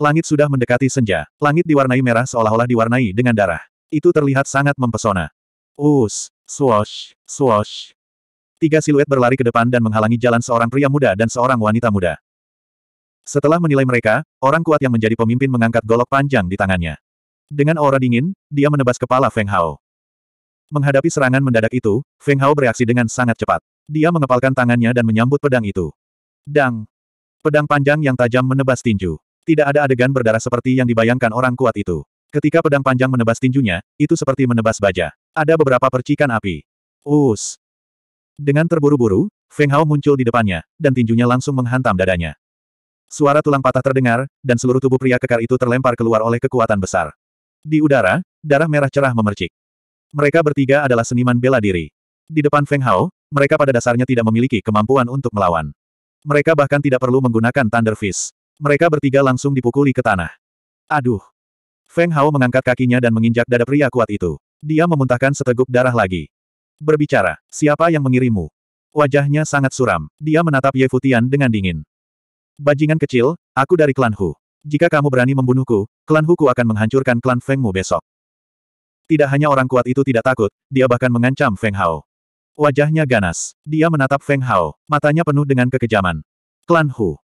Langit sudah mendekati senja, langit diwarnai merah seolah-olah diwarnai dengan darah. Itu terlihat sangat mempesona. Us, swosh, swosh. Tiga siluet berlari ke depan dan menghalangi jalan seorang pria muda dan seorang wanita muda. Setelah menilai mereka, orang kuat yang menjadi pemimpin mengangkat golok panjang di tangannya. Dengan aura dingin, dia menebas kepala Feng Hao. Menghadapi serangan mendadak itu, Feng Hao bereaksi dengan sangat cepat. Dia mengepalkan tangannya dan menyambut pedang itu. Dang! Pedang panjang yang tajam menebas tinju. Tidak ada adegan berdarah seperti yang dibayangkan orang kuat itu. Ketika pedang panjang menebas tinjunya, itu seperti menebas baja. Ada beberapa percikan api. Us. Dengan terburu-buru, Feng Hao muncul di depannya, dan tinjunya langsung menghantam dadanya. Suara tulang patah terdengar, dan seluruh tubuh pria kekar itu terlempar keluar oleh kekuatan besar. Di udara, darah merah cerah memercik. Mereka bertiga adalah seniman bela diri. Di depan Feng Hao, mereka pada dasarnya tidak memiliki kemampuan untuk melawan. Mereka bahkan tidak perlu menggunakan Thunder Fist. Mereka bertiga langsung dipukuli ke tanah. Aduh. Feng Hao mengangkat kakinya dan menginjak dada pria kuat itu. Dia memuntahkan seteguk darah lagi. Berbicara, siapa yang mengirimu? Wajahnya sangat suram. Dia menatap Ye Futian dengan dingin. Bajingan kecil, aku dari klan Hu. Jika kamu berani membunuhku, klan Hu ku akan menghancurkan klan Fengmu besok. Tidak hanya orang kuat itu tidak takut, dia bahkan mengancam Feng Hao. Wajahnya ganas. Dia menatap Feng Hao, matanya penuh dengan kekejaman. Klan Hu.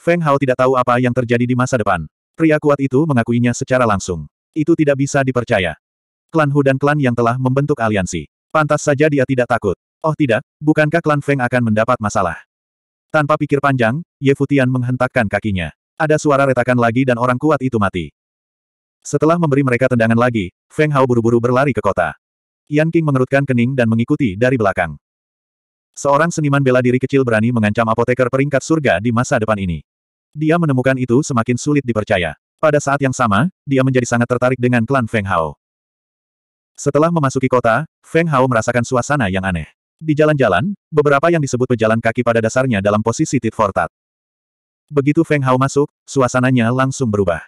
Feng Hao tidak tahu apa yang terjadi di masa depan. Pria kuat itu mengakuinya secara langsung. Itu tidak bisa dipercaya. Klan Hu dan klan yang telah membentuk aliansi. Pantas saja dia tidak takut. Oh tidak, bukankah klan Feng akan mendapat masalah? Tanpa pikir panjang, Ye Futian menghentakkan kakinya. Ada suara retakan lagi dan orang kuat itu mati. Setelah memberi mereka tendangan lagi, Feng Hao buru-buru berlari ke kota. Yan King mengerutkan kening dan mengikuti dari belakang. Seorang seniman bela diri kecil berani mengancam apoteker peringkat surga di masa depan ini. Dia menemukan itu semakin sulit dipercaya. Pada saat yang sama, dia menjadi sangat tertarik dengan klan Feng Hao. Setelah memasuki kota, Feng Hao merasakan suasana yang aneh. Di jalan-jalan, beberapa yang disebut pejalan kaki pada dasarnya dalam posisi tit for tat. Begitu Feng Hao masuk, suasananya langsung berubah.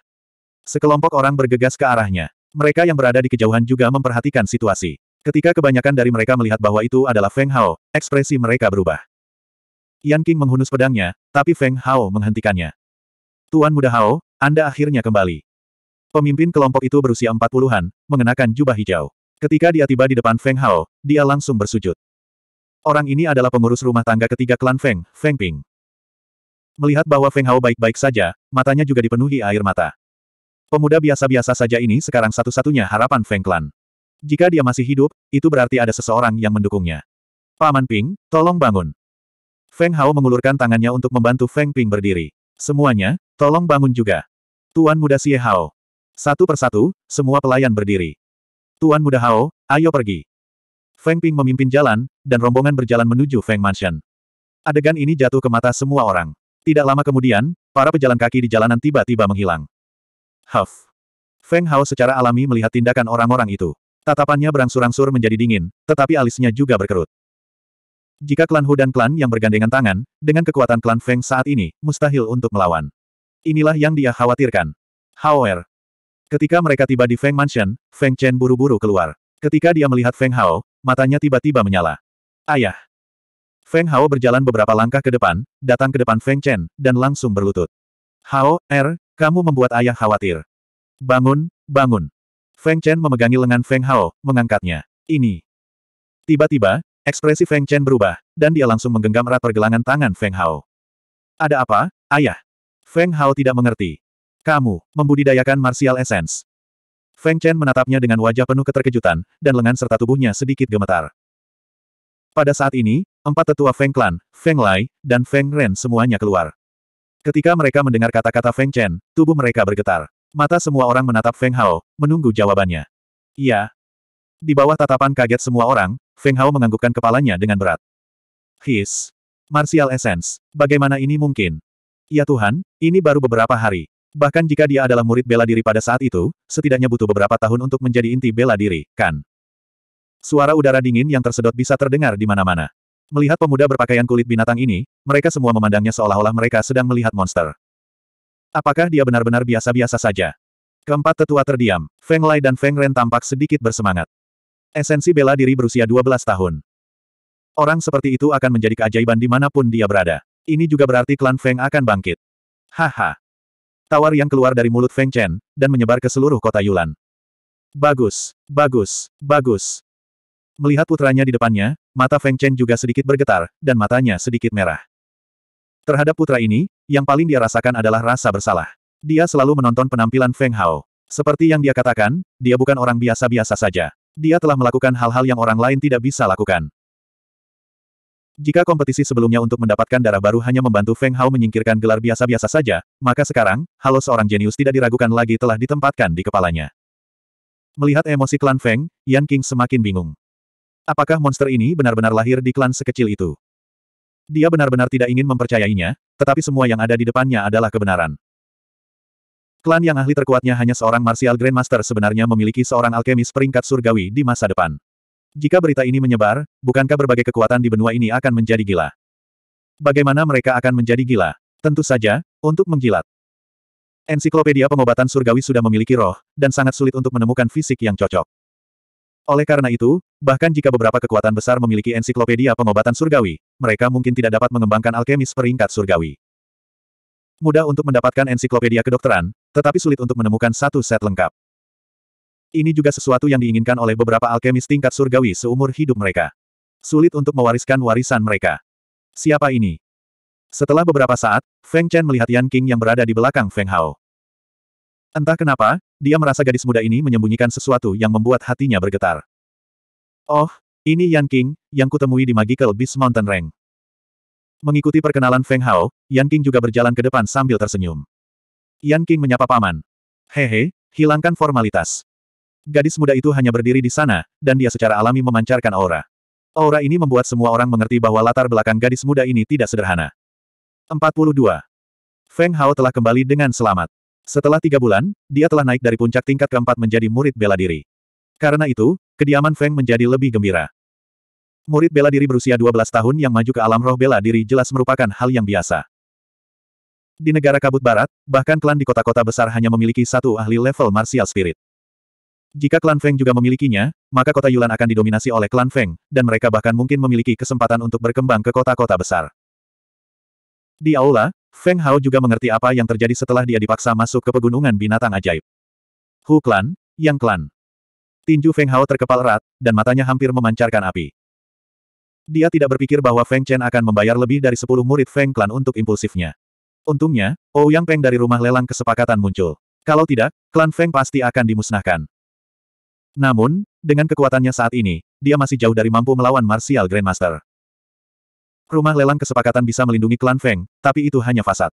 Sekelompok orang bergegas ke arahnya. Mereka yang berada di kejauhan juga memperhatikan situasi. Ketika kebanyakan dari mereka melihat bahwa itu adalah Feng Hao, ekspresi mereka berubah. Yan King menghunus pedangnya, tapi Feng Hao menghentikannya. Tuan Muda Hao, Anda akhirnya kembali. Pemimpin kelompok itu berusia empat puluhan, mengenakan jubah hijau. Ketika dia tiba di depan Feng Hao, dia langsung bersujud. Orang ini adalah pengurus rumah tangga ketiga klan Feng, Feng Ping. Melihat bahwa Feng Hao baik-baik saja, matanya juga dipenuhi air mata. Pemuda biasa-biasa saja ini sekarang satu-satunya harapan Feng Klan. Jika dia masih hidup, itu berarti ada seseorang yang mendukungnya. Paman Ping, tolong bangun. Feng Hao mengulurkan tangannya untuk membantu Feng Ping berdiri. Semuanya, tolong bangun juga. Tuan Muda Xie Hao. Satu persatu, semua pelayan berdiri. Tuan Muda Hao, ayo pergi. Feng Ping memimpin jalan, dan rombongan berjalan menuju Feng Mansion. Adegan ini jatuh ke mata semua orang. Tidak lama kemudian, para pejalan kaki di jalanan tiba-tiba menghilang. Huff. Feng Hao secara alami melihat tindakan orang-orang itu. Tatapannya berangsur-angsur menjadi dingin, tetapi alisnya juga berkerut. Jika klan Hu dan klan yang bergandengan tangan, dengan kekuatan klan Feng saat ini, mustahil untuk melawan. Inilah yang dia khawatirkan. However, ketika mereka tiba di Feng Mansion, Feng Chen buru-buru keluar. Ketika dia melihat Feng Hao, matanya tiba-tiba menyala. Ayah! Feng Hao berjalan beberapa langkah ke depan, datang ke depan Feng Chen, dan langsung berlutut. Hao, Er, kamu membuat ayah khawatir. Bangun, bangun. Feng Chen memegangi lengan Feng Hao, mengangkatnya. Ini. Tiba-tiba, Ekspresi Feng Chen berubah, dan dia langsung menggenggam erat pergelangan tangan Feng Hao. Ada apa, ayah? Feng Hao tidak mengerti. Kamu, membudidayakan martial essence. Feng Chen menatapnya dengan wajah penuh keterkejutan, dan lengan serta tubuhnya sedikit gemetar. Pada saat ini, empat tetua Feng Clan, Feng Lai, dan Feng Ren semuanya keluar. Ketika mereka mendengar kata-kata Feng Chen, tubuh mereka bergetar. Mata semua orang menatap Feng Hao, menunggu jawabannya. Iya. Di bawah tatapan kaget semua orang, Feng Hao menganggukkan kepalanya dengan berat. His. Martial Essence. Bagaimana ini mungkin? Ya Tuhan, ini baru beberapa hari. Bahkan jika dia adalah murid bela diri pada saat itu, setidaknya butuh beberapa tahun untuk menjadi inti bela diri, kan? Suara udara dingin yang tersedot bisa terdengar di mana-mana. Melihat pemuda berpakaian kulit binatang ini, mereka semua memandangnya seolah-olah mereka sedang melihat monster. Apakah dia benar-benar biasa-biasa saja? Keempat tetua terdiam, Feng Lai dan Feng Ren tampak sedikit bersemangat. Esensi bela diri berusia 12 tahun. Orang seperti itu akan menjadi keajaiban dimanapun dia berada. Ini juga berarti klan Feng akan bangkit. Haha. Tawar yang keluar dari mulut Feng Chen, dan menyebar ke seluruh kota Yulan. Bagus, bagus, bagus. Melihat putranya di depannya, mata Feng Chen juga sedikit bergetar, dan matanya sedikit merah. Terhadap putra ini, yang paling dia rasakan adalah rasa bersalah. Dia selalu menonton penampilan Feng Hao. Seperti yang dia katakan, dia bukan orang biasa-biasa saja. Dia telah melakukan hal-hal yang orang lain tidak bisa lakukan. Jika kompetisi sebelumnya untuk mendapatkan darah baru hanya membantu Feng Hao menyingkirkan gelar biasa-biasa saja, maka sekarang, halo seorang jenius tidak diragukan lagi telah ditempatkan di kepalanya. Melihat emosi klan Feng, Yan King semakin bingung. Apakah monster ini benar-benar lahir di klan sekecil itu? Dia benar-benar tidak ingin mempercayainya, tetapi semua yang ada di depannya adalah kebenaran. Klan yang ahli terkuatnya hanya seorang martial grandmaster sebenarnya memiliki seorang alkemis peringkat surgawi di masa depan. Jika berita ini menyebar, bukankah berbagai kekuatan di benua ini akan menjadi gila? Bagaimana mereka akan menjadi gila? Tentu saja, untuk menggilat. Ensiklopedia pengobatan surgawi sudah memiliki roh, dan sangat sulit untuk menemukan fisik yang cocok. Oleh karena itu, bahkan jika beberapa kekuatan besar memiliki ensiklopedia pengobatan surgawi, mereka mungkin tidak dapat mengembangkan alkemis peringkat surgawi. Mudah untuk mendapatkan ensiklopedia kedokteran, tetapi sulit untuk menemukan satu set lengkap. Ini juga sesuatu yang diinginkan oleh beberapa alkemis tingkat surgawi seumur hidup mereka. Sulit untuk mewariskan warisan mereka. Siapa ini? Setelah beberapa saat, Feng Chen melihat Yan King yang berada di belakang Feng Hao. Entah kenapa, dia merasa gadis muda ini menyembunyikan sesuatu yang membuat hatinya bergetar. Oh, ini Yan King, yang kutemui di Magical Beast Mountain Range. Mengikuti perkenalan Feng Hao, Yan King juga berjalan ke depan sambil tersenyum. Yan King menyapa paman. Hehe, hilangkan formalitas. Gadis muda itu hanya berdiri di sana, dan dia secara alami memancarkan aura. Aura ini membuat semua orang mengerti bahwa latar belakang gadis muda ini tidak sederhana. 42. Feng Hao telah kembali dengan selamat. Setelah tiga bulan, dia telah naik dari puncak tingkat keempat menjadi murid bela diri. Karena itu, kediaman Feng menjadi lebih gembira. Murid bela diri berusia 12 tahun yang maju ke alam roh bela diri jelas merupakan hal yang biasa. Di negara kabut barat, bahkan klan di kota-kota besar hanya memiliki satu ahli level martial spirit. Jika klan Feng juga memilikinya, maka kota Yulan akan didominasi oleh klan Feng, dan mereka bahkan mungkin memiliki kesempatan untuk berkembang ke kota-kota besar. Di aula, Feng Hao juga mengerti apa yang terjadi setelah dia dipaksa masuk ke pegunungan binatang ajaib. Hu Klan, Yang Klan. Tinju Feng Hao terkepal erat, dan matanya hampir memancarkan api. Dia tidak berpikir bahwa Feng Chen akan membayar lebih dari sepuluh murid Feng Clan untuk impulsifnya. Untungnya, Ouyang Peng dari rumah lelang kesepakatan muncul. Kalau tidak, klan Feng pasti akan dimusnahkan. Namun, dengan kekuatannya saat ini, dia masih jauh dari mampu melawan Martial Grandmaster. Rumah lelang kesepakatan bisa melindungi klan Feng, tapi itu hanya fasad.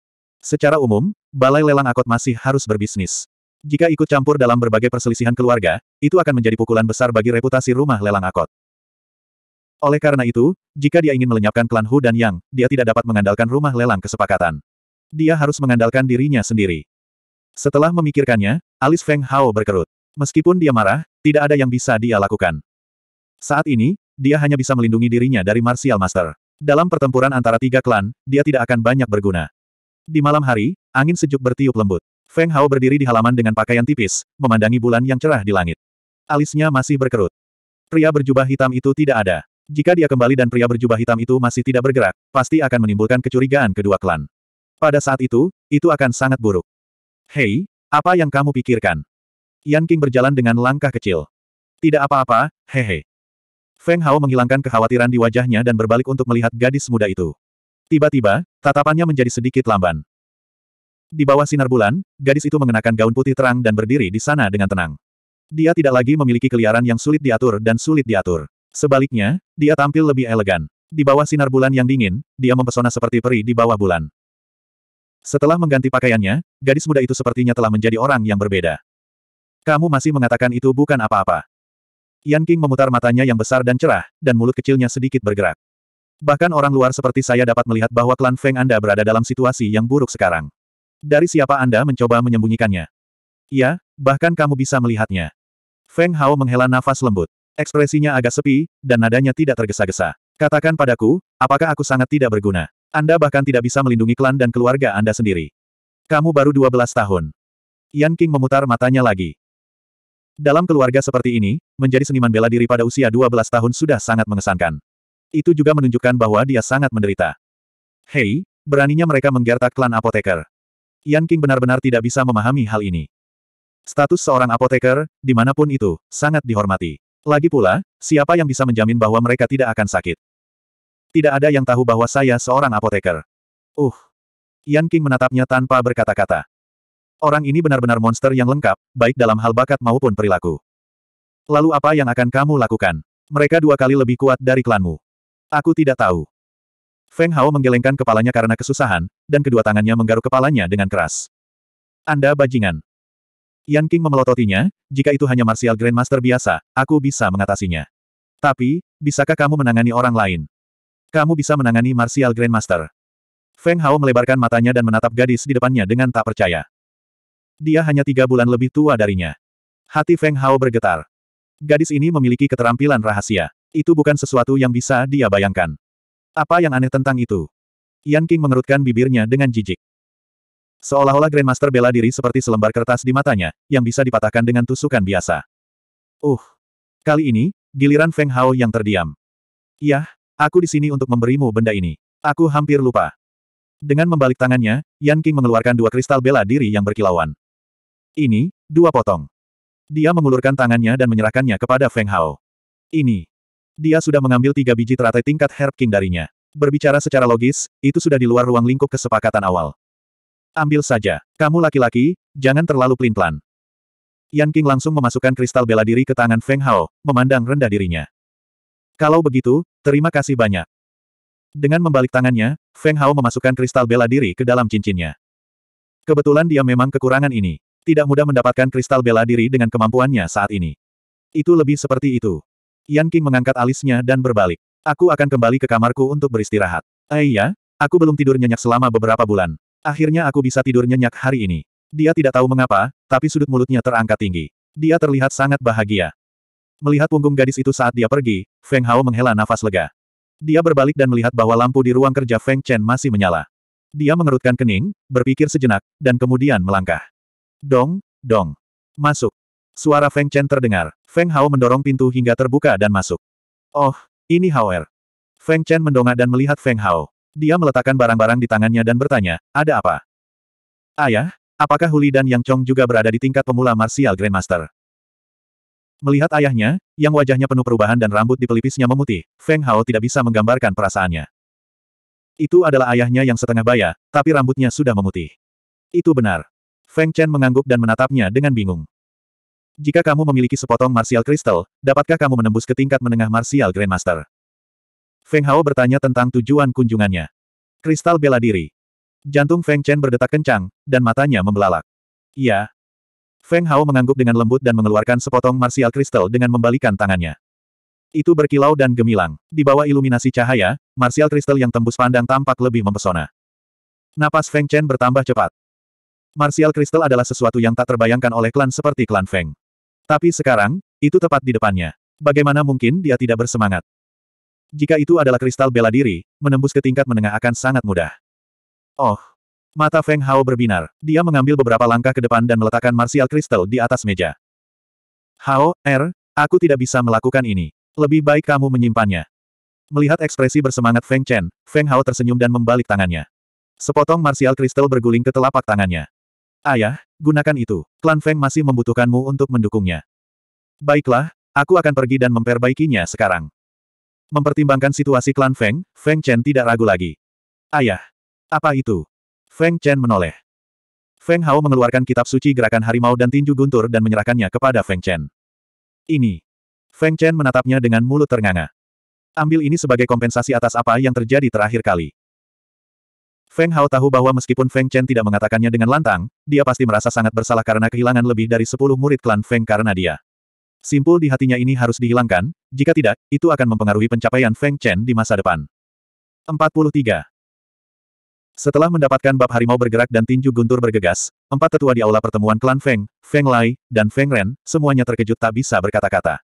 Secara umum, balai lelang akot masih harus berbisnis. Jika ikut campur dalam berbagai perselisihan keluarga, itu akan menjadi pukulan besar bagi reputasi rumah lelang akot. Oleh karena itu, jika dia ingin melenyapkan klan Hu dan Yang, dia tidak dapat mengandalkan rumah lelang kesepakatan. Dia harus mengandalkan dirinya sendiri. Setelah memikirkannya, alis Feng Hao berkerut. Meskipun dia marah, tidak ada yang bisa dia lakukan. Saat ini, dia hanya bisa melindungi dirinya dari Martial Master. Dalam pertempuran antara tiga klan, dia tidak akan banyak berguna. Di malam hari, angin sejuk bertiup lembut. Feng Hao berdiri di halaman dengan pakaian tipis, memandangi bulan yang cerah di langit. Alisnya masih berkerut. Pria berjubah hitam itu tidak ada. Jika dia kembali dan pria berjubah hitam itu masih tidak bergerak, pasti akan menimbulkan kecurigaan kedua klan. Pada saat itu, itu akan sangat buruk. Hei, apa yang kamu pikirkan? Yan King berjalan dengan langkah kecil. Tidak apa-apa, hehe. Feng Hao menghilangkan kekhawatiran di wajahnya dan berbalik untuk melihat gadis muda itu. Tiba-tiba, tatapannya menjadi sedikit lamban. Di bawah sinar bulan, gadis itu mengenakan gaun putih terang dan berdiri di sana dengan tenang. Dia tidak lagi memiliki keliaran yang sulit diatur dan sulit diatur. Sebaliknya, dia tampil lebih elegan. Di bawah sinar bulan yang dingin, dia mempesona seperti peri di bawah bulan. Setelah mengganti pakaiannya, gadis muda itu sepertinya telah menjadi orang yang berbeda. Kamu masih mengatakan itu bukan apa-apa. Yan King memutar matanya yang besar dan cerah, dan mulut kecilnya sedikit bergerak. Bahkan orang luar seperti saya dapat melihat bahwa klan Feng Anda berada dalam situasi yang buruk sekarang. Dari siapa Anda mencoba menyembunyikannya? Ya, bahkan kamu bisa melihatnya. Feng Hao menghela nafas lembut. Ekspresinya agak sepi, dan nadanya tidak tergesa-gesa. Katakan padaku, apakah aku sangat tidak berguna? Anda bahkan tidak bisa melindungi klan dan keluarga Anda sendiri. Kamu baru 12 tahun. Yan King memutar matanya lagi. Dalam keluarga seperti ini, menjadi seniman bela diri pada usia 12 tahun sudah sangat mengesankan. Itu juga menunjukkan bahwa dia sangat menderita. Hei, beraninya mereka menggertak klan apoteker. Yan King benar-benar tidak bisa memahami hal ini. Status seorang apoteker, dimanapun itu, sangat dihormati. Lagi pula, siapa yang bisa menjamin bahwa mereka tidak akan sakit? Tidak ada yang tahu bahwa saya seorang apoteker. Uh. Yan King menatapnya tanpa berkata-kata. Orang ini benar-benar monster yang lengkap, baik dalam hal bakat maupun perilaku. Lalu apa yang akan kamu lakukan? Mereka dua kali lebih kuat dari klanmu. Aku tidak tahu. Feng Hao menggelengkan kepalanya karena kesusahan, dan kedua tangannya menggaruk kepalanya dengan keras. Anda bajingan. Yan King memelototinya, jika itu hanya Martial Grandmaster biasa, aku bisa mengatasinya. Tapi, bisakah kamu menangani orang lain? Kamu bisa menangani Martial Grandmaster. Feng Hao melebarkan matanya dan menatap gadis di depannya dengan tak percaya. Dia hanya tiga bulan lebih tua darinya. Hati Feng Hao bergetar. Gadis ini memiliki keterampilan rahasia. Itu bukan sesuatu yang bisa dia bayangkan. Apa yang aneh tentang itu? Yan King mengerutkan bibirnya dengan jijik. Seolah-olah Grandmaster bela diri seperti selembar kertas di matanya, yang bisa dipatahkan dengan tusukan biasa. Uh! Kali ini, giliran Feng Hao yang terdiam. Yah, aku di sini untuk memberimu benda ini. Aku hampir lupa. Dengan membalik tangannya, Yan King mengeluarkan dua kristal bela diri yang berkilauan. Ini, dua potong. Dia mengulurkan tangannya dan menyerahkannya kepada Feng Hao. Ini. Dia sudah mengambil tiga biji teratai tingkat Herb King darinya. Berbicara secara logis, itu sudah di luar ruang lingkup kesepakatan awal. Ambil saja. Kamu laki-laki, jangan terlalu pelin-pelan. Yan King langsung memasukkan kristal bela diri ke tangan Feng Hao, memandang rendah dirinya. Kalau begitu, terima kasih banyak. Dengan membalik tangannya, Feng Hao memasukkan kristal bela diri ke dalam cincinnya. Kebetulan dia memang kekurangan ini. Tidak mudah mendapatkan kristal bela diri dengan kemampuannya saat ini. Itu lebih seperti itu. Yan King mengangkat alisnya dan berbalik. Aku akan kembali ke kamarku untuk beristirahat. Eh iya, aku belum tidur nyenyak selama beberapa bulan. Akhirnya aku bisa tidur nyenyak hari ini. Dia tidak tahu mengapa, tapi sudut mulutnya terangkat tinggi. Dia terlihat sangat bahagia. Melihat punggung gadis itu saat dia pergi, Feng Hao menghela nafas lega. Dia berbalik dan melihat bahwa lampu di ruang kerja Feng Chen masih menyala. Dia mengerutkan kening, berpikir sejenak, dan kemudian melangkah. Dong, dong. Masuk. Suara Feng Chen terdengar. Feng Hao mendorong pintu hingga terbuka dan masuk. Oh, ini Hao Er. Feng Chen mendongak dan melihat Feng Hao. Dia meletakkan barang-barang di tangannya dan bertanya, ada apa? Ayah, apakah Huli dan Yang Chong juga berada di tingkat pemula martial Grandmaster? Melihat ayahnya, yang wajahnya penuh perubahan dan rambut di pelipisnya memutih, Feng Hao tidak bisa menggambarkan perasaannya. Itu adalah ayahnya yang setengah baya, tapi rambutnya sudah memutih. Itu benar. Feng Chen mengangguk dan menatapnya dengan bingung. Jika kamu memiliki sepotong martial crystal, dapatkah kamu menembus ke tingkat menengah martial grandmaster? Feng Hao bertanya tentang tujuan kunjungannya. Kristal bela diri. Jantung Feng Chen berdetak kencang, dan matanya membelalak. Iya. Feng Hao mengangguk dengan lembut dan mengeluarkan sepotong martial kristal dengan membalikan tangannya. Itu berkilau dan gemilang. Di bawah iluminasi cahaya, martial kristal yang tembus pandang tampak lebih mempesona. Napas Feng Chen bertambah cepat. Martial kristal adalah sesuatu yang tak terbayangkan oleh klan seperti klan Feng. Tapi sekarang, itu tepat di depannya. Bagaimana mungkin dia tidak bersemangat? Jika itu adalah kristal bela diri, menembus ke tingkat menengah akan sangat mudah. Oh! Mata Feng Hao berbinar. Dia mengambil beberapa langkah ke depan dan meletakkan martial kristal di atas meja. Hao, Er, aku tidak bisa melakukan ini. Lebih baik kamu menyimpannya. Melihat ekspresi bersemangat Feng Chen, Feng Hao tersenyum dan membalik tangannya. Sepotong martial kristal berguling ke telapak tangannya. Ayah, gunakan itu. Klan Feng masih membutuhkanmu untuk mendukungnya. Baiklah, aku akan pergi dan memperbaikinya sekarang. Mempertimbangkan situasi klan Feng, Feng Chen tidak ragu lagi. Ayah! Apa itu? Feng Chen menoleh. Feng Hao mengeluarkan kitab suci gerakan harimau dan tinju guntur dan menyerahkannya kepada Feng Chen. Ini. Feng Chen menatapnya dengan mulut ternganga. Ambil ini sebagai kompensasi atas apa yang terjadi terakhir kali. Feng Hao tahu bahwa meskipun Feng Chen tidak mengatakannya dengan lantang, dia pasti merasa sangat bersalah karena kehilangan lebih dari 10 murid klan Feng karena dia. Simpul di hatinya ini harus dihilangkan, jika tidak, itu akan mempengaruhi pencapaian Feng Chen di masa depan. 43. Setelah mendapatkan bab harimau bergerak dan tinju guntur bergegas, empat tetua di aula pertemuan klan Feng, Feng Lai, dan Feng Ren, semuanya terkejut tak bisa berkata-kata.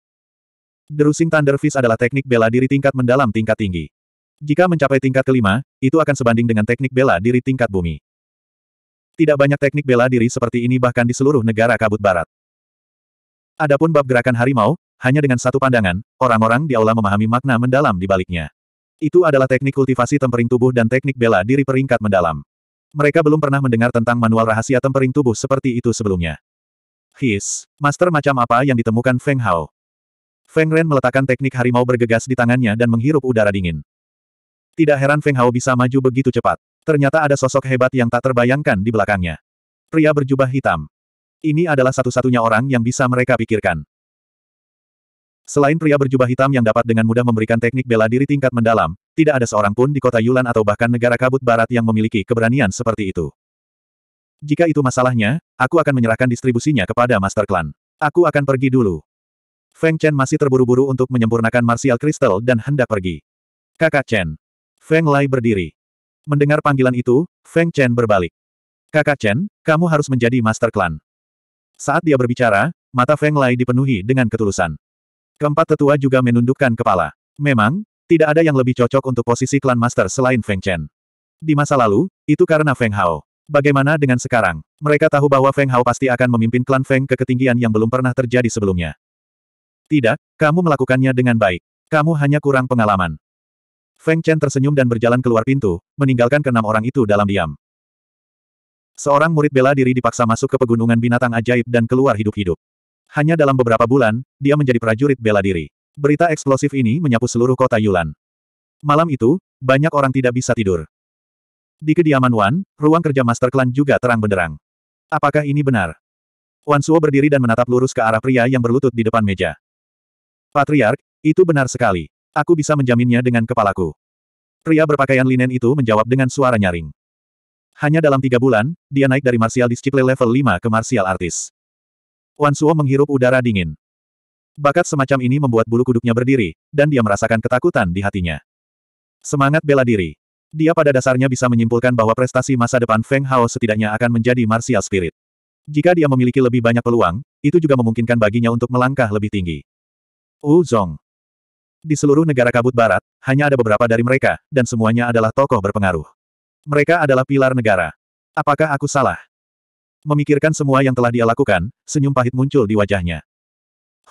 Derusing Thunder Fist adalah teknik bela diri tingkat mendalam tingkat tinggi. Jika mencapai tingkat kelima, itu akan sebanding dengan teknik bela diri tingkat bumi. Tidak banyak teknik bela diri seperti ini bahkan di seluruh negara kabut barat. Adapun bab gerakan harimau, hanya dengan satu pandangan, orang-orang di aula memahami makna mendalam di baliknya. Itu adalah teknik kultivasi tempering tubuh dan teknik bela diri peringkat mendalam. Mereka belum pernah mendengar tentang manual rahasia tempering tubuh seperti itu sebelumnya. His, master macam apa yang ditemukan Feng Hao? Feng Ren meletakkan teknik harimau bergegas di tangannya dan menghirup udara dingin. Tidak heran Feng Hao bisa maju begitu cepat. Ternyata ada sosok hebat yang tak terbayangkan di belakangnya. Pria berjubah hitam. Ini adalah satu-satunya orang yang bisa mereka pikirkan. Selain pria berjubah hitam yang dapat dengan mudah memberikan teknik bela diri tingkat mendalam, tidak ada seorang pun di kota Yulan atau bahkan negara kabut barat yang memiliki keberanian seperti itu. Jika itu masalahnya, aku akan menyerahkan distribusinya kepada Master Clan. Aku akan pergi dulu. Feng Chen masih terburu-buru untuk menyempurnakan Martial Crystal dan hendak pergi. Kakak Chen. Feng Lai berdiri. Mendengar panggilan itu, Feng Chen berbalik. Kakak Chen, kamu harus menjadi Master Clan. Saat dia berbicara, mata Feng Lai dipenuhi dengan ketulusan. Keempat tetua juga menundukkan kepala. Memang, tidak ada yang lebih cocok untuk posisi klan master selain Feng Chen. Di masa lalu, itu karena Feng Hao. Bagaimana dengan sekarang? Mereka tahu bahwa Feng Hao pasti akan memimpin klan Feng ke ketinggian yang belum pernah terjadi sebelumnya. Tidak, kamu melakukannya dengan baik. Kamu hanya kurang pengalaman. Feng Chen tersenyum dan berjalan keluar pintu, meninggalkan keenam orang itu dalam diam. Seorang murid bela diri dipaksa masuk ke pegunungan binatang ajaib dan keluar hidup-hidup. Hanya dalam beberapa bulan, dia menjadi prajurit bela diri. Berita eksplosif ini menyapu seluruh kota Yulan. Malam itu, banyak orang tidak bisa tidur. Di kediaman Wan, ruang kerja Master Klan juga terang benderang. Apakah ini benar? Wan Suo berdiri dan menatap lurus ke arah pria yang berlutut di depan meja. Patriark, itu benar sekali. Aku bisa menjaminnya dengan kepalaku. Pria berpakaian linen itu menjawab dengan suara nyaring. Hanya dalam tiga bulan, dia naik dari Martial Disciple level 5 ke Martial Artis. Wan Suo menghirup udara dingin. Bakat semacam ini membuat bulu kuduknya berdiri, dan dia merasakan ketakutan di hatinya. Semangat bela diri. Dia pada dasarnya bisa menyimpulkan bahwa prestasi masa depan Feng Hao setidaknya akan menjadi martial spirit. Jika dia memiliki lebih banyak peluang, itu juga memungkinkan baginya untuk melangkah lebih tinggi. Wu Zong. Di seluruh negara kabut barat, hanya ada beberapa dari mereka, dan semuanya adalah tokoh berpengaruh. Mereka adalah pilar negara. Apakah aku salah? Memikirkan semua yang telah dia lakukan, senyum pahit muncul di wajahnya.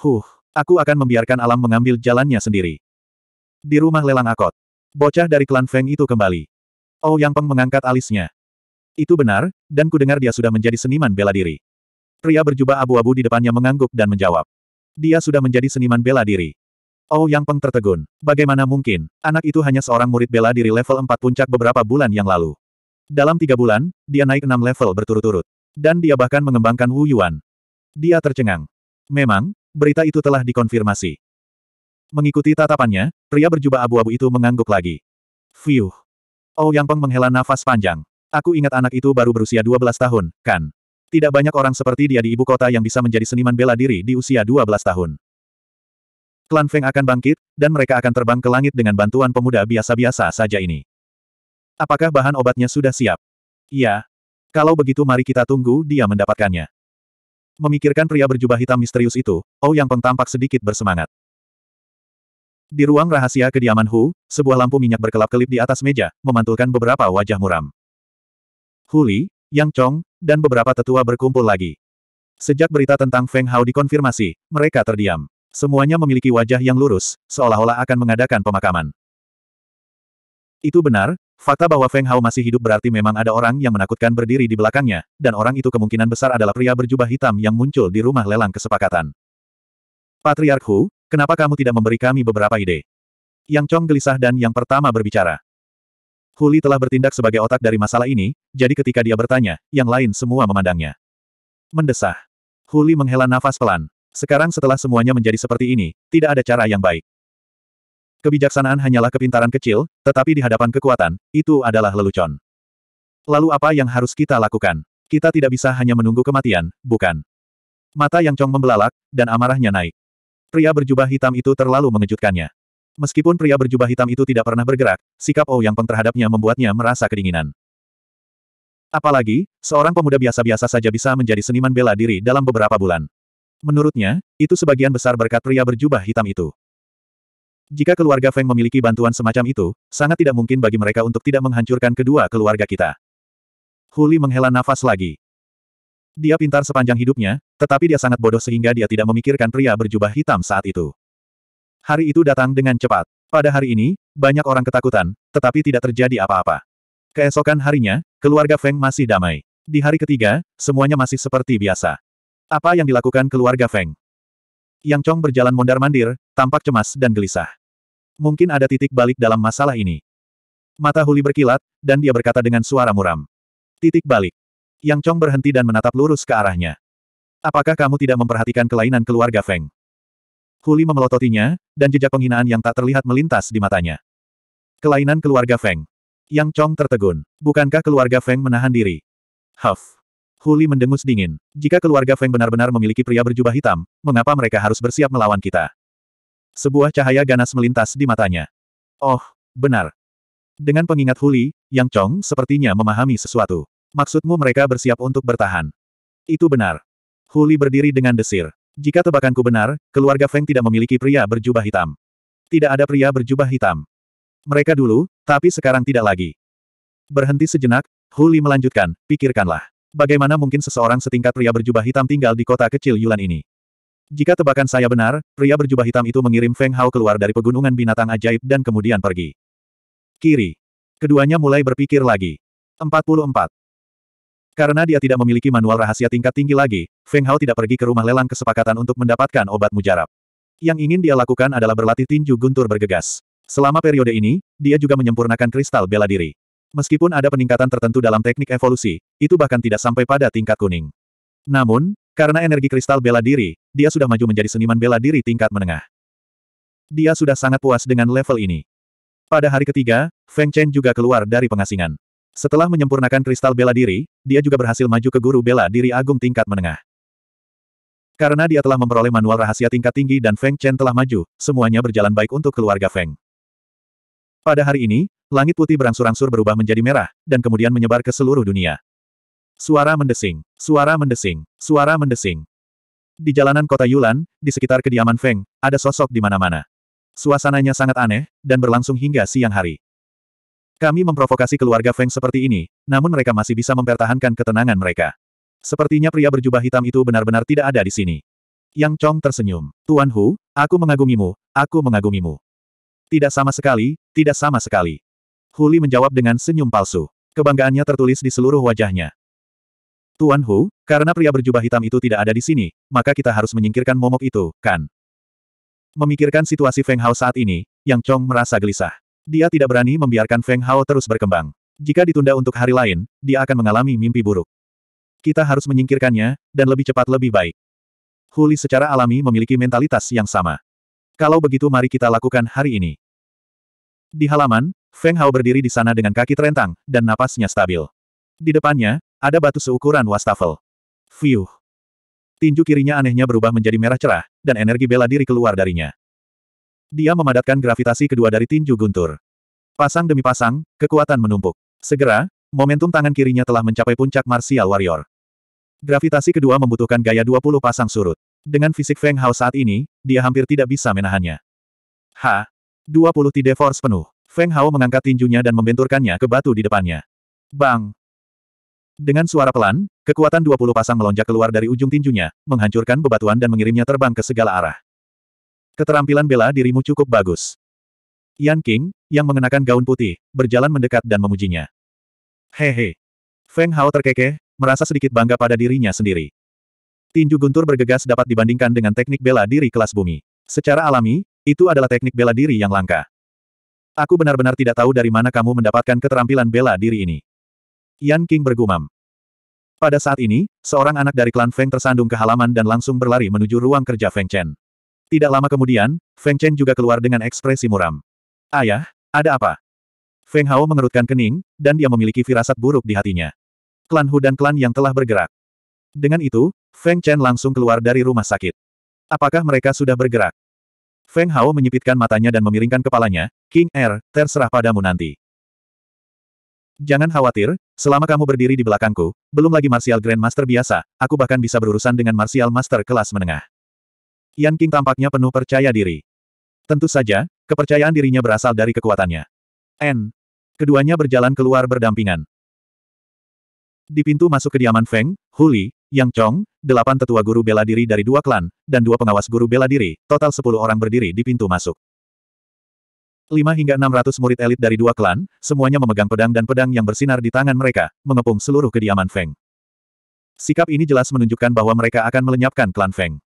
Huh, aku akan membiarkan alam mengambil jalannya sendiri. Di rumah lelang akot. Bocah dari klan Feng itu kembali. Oh Yang Peng mengangkat alisnya. Itu benar, dan kudengar dia sudah menjadi seniman bela diri. Pria berjubah abu-abu di depannya mengangguk dan menjawab. Dia sudah menjadi seniman bela diri. Oh Yang Peng tertegun. Bagaimana mungkin, anak itu hanya seorang murid bela diri level 4 puncak beberapa bulan yang lalu. Dalam tiga bulan, dia naik enam level berturut-turut. Dan dia bahkan mengembangkan Wu Yuan. Dia tercengang. Memang, berita itu telah dikonfirmasi. Mengikuti tatapannya, pria berjubah abu-abu itu mengangguk lagi. Fiuh. Oh Yang Peng menghela nafas panjang. Aku ingat anak itu baru berusia 12 tahun, kan? Tidak banyak orang seperti dia di ibu kota yang bisa menjadi seniman bela diri di usia 12 tahun. Klan Feng akan bangkit, dan mereka akan terbang ke langit dengan bantuan pemuda biasa-biasa saja ini. Apakah bahan obatnya sudah siap? Iya. Kalau begitu mari kita tunggu dia mendapatkannya. Memikirkan pria berjubah hitam misterius itu, Oh Yang Peng tampak sedikit bersemangat. Di ruang rahasia kediaman Hu, sebuah lampu minyak berkelap-kelip di atas meja, memantulkan beberapa wajah muram. Hu Li, Yang Chong, dan beberapa tetua berkumpul lagi. Sejak berita tentang Feng Hao dikonfirmasi, mereka terdiam. Semuanya memiliki wajah yang lurus, seolah-olah akan mengadakan pemakaman. Itu benar, fakta bahwa Feng Hao masih hidup berarti memang ada orang yang menakutkan berdiri di belakangnya, dan orang itu kemungkinan besar adalah pria berjubah hitam yang muncul di rumah lelang kesepakatan. Patriark Hu, kenapa kamu tidak memberi kami beberapa ide? Yang Chong gelisah dan yang pertama berbicara. Huli telah bertindak sebagai otak dari masalah ini, jadi ketika dia bertanya, yang lain semua memandangnya. Mendesah. Huli menghela nafas pelan. Sekarang setelah semuanya menjadi seperti ini, tidak ada cara yang baik. Kebijaksanaan hanyalah kepintaran kecil, tetapi di hadapan kekuatan, itu adalah lelucon. Lalu apa yang harus kita lakukan? Kita tidak bisa hanya menunggu kematian, bukan? Mata Yang Chong membelalak, dan amarahnya naik. Pria berjubah hitam itu terlalu mengejutkannya. Meskipun pria berjubah hitam itu tidak pernah bergerak, sikap Ou oh Yang Peng terhadapnya membuatnya merasa kedinginan. Apalagi, seorang pemuda biasa-biasa saja bisa menjadi seniman bela diri dalam beberapa bulan. Menurutnya, itu sebagian besar berkat pria berjubah hitam itu. Jika keluarga Feng memiliki bantuan semacam itu, sangat tidak mungkin bagi mereka untuk tidak menghancurkan kedua keluarga kita. Huli menghela nafas lagi. Dia pintar sepanjang hidupnya, tetapi dia sangat bodoh sehingga dia tidak memikirkan pria berjubah hitam saat itu. Hari itu datang dengan cepat. Pada hari ini, banyak orang ketakutan, tetapi tidak terjadi apa-apa. Keesokan harinya, keluarga Feng masih damai. Di hari ketiga, semuanya masih seperti biasa. Apa yang dilakukan keluarga Feng? Yang Chong berjalan mondar-mandir, tampak cemas dan gelisah. Mungkin ada titik balik dalam masalah ini. Mata Huli berkilat, dan dia berkata dengan suara muram. Titik balik. Yang Chong berhenti dan menatap lurus ke arahnya. Apakah kamu tidak memperhatikan kelainan keluarga Feng? Huli memelototinya, dan jejak penghinaan yang tak terlihat melintas di matanya. Kelainan keluarga Feng. Yang Chong tertegun. Bukankah keluarga Feng menahan diri? Huff. Huli mendengus dingin. Jika keluarga Feng benar-benar memiliki pria berjubah hitam, mengapa mereka harus bersiap melawan kita? Sebuah cahaya ganas melintas di matanya. Oh, benar. Dengan pengingat Huli, Yang Chong sepertinya memahami sesuatu. Maksudmu mereka bersiap untuk bertahan. Itu benar. Huli berdiri dengan desir. Jika tebakanku benar, keluarga Feng tidak memiliki pria berjubah hitam. Tidak ada pria berjubah hitam. Mereka dulu, tapi sekarang tidak lagi. Berhenti sejenak, Huli melanjutkan, pikirkanlah. Bagaimana mungkin seseorang setingkat pria berjubah hitam tinggal di kota kecil Yulan ini? Jika tebakan saya benar, pria berjubah hitam itu mengirim Feng Hao keluar dari pegunungan binatang ajaib dan kemudian pergi. Kiri. Keduanya mulai berpikir lagi. 44. Karena dia tidak memiliki manual rahasia tingkat tinggi lagi, Feng Hao tidak pergi ke rumah lelang kesepakatan untuk mendapatkan obat mujarab. Yang ingin dia lakukan adalah berlatih tinju guntur bergegas. Selama periode ini, dia juga menyempurnakan kristal bela diri. Meskipun ada peningkatan tertentu dalam teknik evolusi, itu bahkan tidak sampai pada tingkat kuning. Namun, karena energi kristal bela diri, dia sudah maju menjadi seniman bela diri tingkat menengah. Dia sudah sangat puas dengan level ini. Pada hari ketiga, Feng Chen juga keluar dari pengasingan. Setelah menyempurnakan kristal bela diri, dia juga berhasil maju ke guru bela diri agung tingkat menengah. Karena dia telah memperoleh manual rahasia tingkat tinggi dan Feng Chen telah maju, semuanya berjalan baik untuk keluarga Feng. Pada hari ini, langit putih berangsur-angsur berubah menjadi merah, dan kemudian menyebar ke seluruh dunia. Suara mendesing, suara mendesing, suara mendesing. Di jalanan kota Yulan, di sekitar kediaman Feng, ada sosok di mana-mana. Suasananya sangat aneh, dan berlangsung hingga siang hari. Kami memprovokasi keluarga Feng seperti ini, namun mereka masih bisa mempertahankan ketenangan mereka. Sepertinya pria berjubah hitam itu benar-benar tidak ada di sini. Yang Chong tersenyum. Tuan Hu, aku mengagumimu, aku mengagumimu. Tidak sama sekali, tidak sama sekali. Huli menjawab dengan senyum palsu. Kebanggaannya tertulis di seluruh wajahnya. Tuan Hu, karena pria berjubah hitam itu tidak ada di sini, maka kita harus menyingkirkan momok itu, kan? Memikirkan situasi Feng Hao saat ini, Yang Chong merasa gelisah. Dia tidak berani membiarkan Feng Hao terus berkembang. Jika ditunda untuk hari lain, dia akan mengalami mimpi buruk. Kita harus menyingkirkannya, dan lebih cepat lebih baik. Huli secara alami memiliki mentalitas yang sama. Kalau begitu mari kita lakukan hari ini. Di halaman, Feng Hao berdiri di sana dengan kaki terentang, dan napasnya stabil. Di depannya, ada batu seukuran wastafel. Fiuh. Tinju kirinya anehnya berubah menjadi merah cerah, dan energi bela diri keluar darinya. Dia memadatkan gravitasi kedua dari tinju guntur. Pasang demi pasang, kekuatan menumpuk. Segera, momentum tangan kirinya telah mencapai puncak martial warrior. Gravitasi kedua membutuhkan gaya 20 pasang surut. Dengan fisik Feng Hao saat ini, dia hampir tidak bisa menahannya. Ha! 20 Tide Force penuh. Feng Hao mengangkat tinjunya dan membenturkannya ke batu di depannya. Bang! Dengan suara pelan, kekuatan 20 pasang melonjak keluar dari ujung tinjunya, menghancurkan bebatuan dan mengirimnya terbang ke segala arah. Keterampilan bela dirimu cukup bagus. Yan King, yang mengenakan gaun putih, berjalan mendekat dan memujinya. Hehe. Feng Hao terkekeh, merasa sedikit bangga pada dirinya sendiri. Tinju guntur bergegas dapat dibandingkan dengan teknik bela diri kelas bumi. Secara alami, itu adalah teknik bela diri yang langka. Aku benar-benar tidak tahu dari mana kamu mendapatkan keterampilan bela diri ini. Yan King bergumam. Pada saat ini, seorang anak dari klan Feng tersandung ke halaman dan langsung berlari menuju ruang kerja Feng Chen. Tidak lama kemudian, Feng Chen juga keluar dengan ekspresi muram. Ayah, ada apa? Feng Hao mengerutkan kening, dan dia memiliki firasat buruk di hatinya. Klan Hu dan klan yang telah bergerak. Dengan itu, Feng Chen langsung keluar dari rumah sakit. Apakah mereka sudah bergerak? Feng Hao menyipitkan matanya dan memiringkan kepalanya, King Er, terserah padamu nanti. Jangan khawatir, selama kamu berdiri di belakangku, belum lagi Martial Grandmaster biasa, aku bahkan bisa berurusan dengan Martial Master kelas menengah. Yan King tampaknya penuh percaya diri. Tentu saja, kepercayaan dirinya berasal dari kekuatannya. N. Keduanya berjalan keluar berdampingan. Di pintu masuk kediaman Feng, Huli, yang Chong, delapan tetua guru bela diri dari dua klan, dan dua pengawas guru bela diri, total sepuluh orang berdiri di pintu masuk. Lima hingga enam ratus murid elit dari dua klan, semuanya memegang pedang dan pedang yang bersinar di tangan mereka, mengepung seluruh kediaman Feng. Sikap ini jelas menunjukkan bahwa mereka akan melenyapkan klan Feng.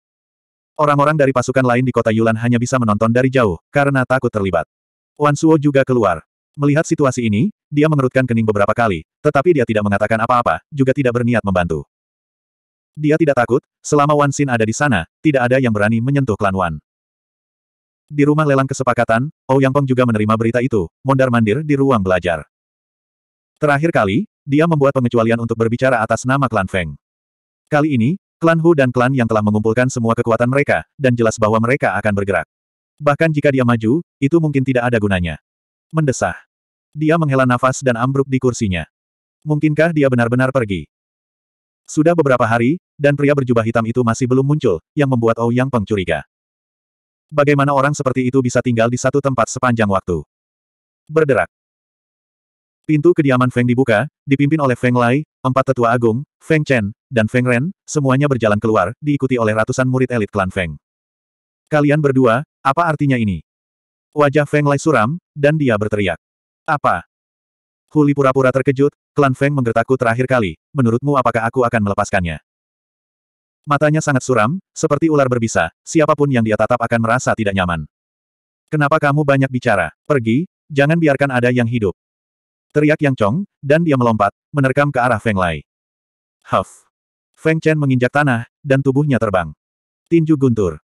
Orang-orang dari pasukan lain di kota Yulan hanya bisa menonton dari jauh, karena takut terlibat. Wan Suo juga keluar. Melihat situasi ini, dia mengerutkan kening beberapa kali, tetapi dia tidak mengatakan apa-apa, juga tidak berniat membantu. Dia tidak takut, selama Wan Xin ada di sana, tidak ada yang berani menyentuh klan Wan. Di rumah lelang kesepakatan, Ou Yang Peng juga menerima berita itu, mondar-mandir di ruang belajar. Terakhir kali, dia membuat pengecualian untuk berbicara atas nama klan Feng. Kali ini, klan Hu dan klan yang telah mengumpulkan semua kekuatan mereka, dan jelas bahwa mereka akan bergerak. Bahkan jika dia maju, itu mungkin tidak ada gunanya. Mendesah. Dia menghela nafas dan ambruk di kursinya. Mungkinkah dia benar-benar pergi? Sudah beberapa hari, dan pria berjubah hitam itu masih belum muncul, yang membuat Ouyang Peng curiga. Bagaimana orang seperti itu bisa tinggal di satu tempat sepanjang waktu? Berderak. Pintu kediaman Feng dibuka, dipimpin oleh Feng Lai, empat tetua agung, Feng Chen, dan Feng Ren, semuanya berjalan keluar, diikuti oleh ratusan murid elit klan Feng. Kalian berdua, apa artinya ini? Wajah Feng Lai suram, dan dia berteriak. Apa? Huli pura-pura terkejut, klan Feng menggertakku terakhir kali, menurutmu apakah aku akan melepaskannya? Matanya sangat suram, seperti ular berbisa, siapapun yang dia tatap akan merasa tidak nyaman. Kenapa kamu banyak bicara? Pergi, jangan biarkan ada yang hidup. Teriak Yang Chong, dan dia melompat, menerkam ke arah Feng Lai. Huff. Feng Chen menginjak tanah, dan tubuhnya terbang. Tinju guntur.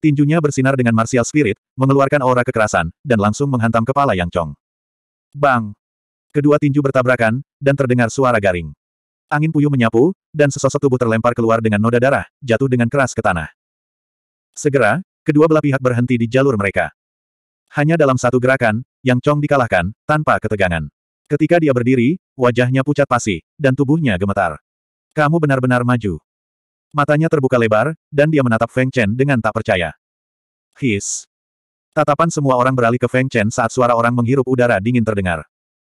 Tinjunya bersinar dengan martial spirit, mengeluarkan aura kekerasan, dan langsung menghantam kepala Yang Chong. Bang! Kedua tinju bertabrakan, dan terdengar suara garing. Angin puyuh menyapu, dan sesosok tubuh terlempar keluar dengan noda darah, jatuh dengan keras ke tanah. Segera, kedua belah pihak berhenti di jalur mereka. Hanya dalam satu gerakan, Yang Chong dikalahkan, tanpa ketegangan. Ketika dia berdiri, wajahnya pucat pasi, dan tubuhnya gemetar. Kamu benar-benar maju. Matanya terbuka lebar, dan dia menatap Feng Chen dengan tak percaya. His. Tatapan semua orang beralih ke Feng Chen saat suara orang menghirup udara dingin terdengar.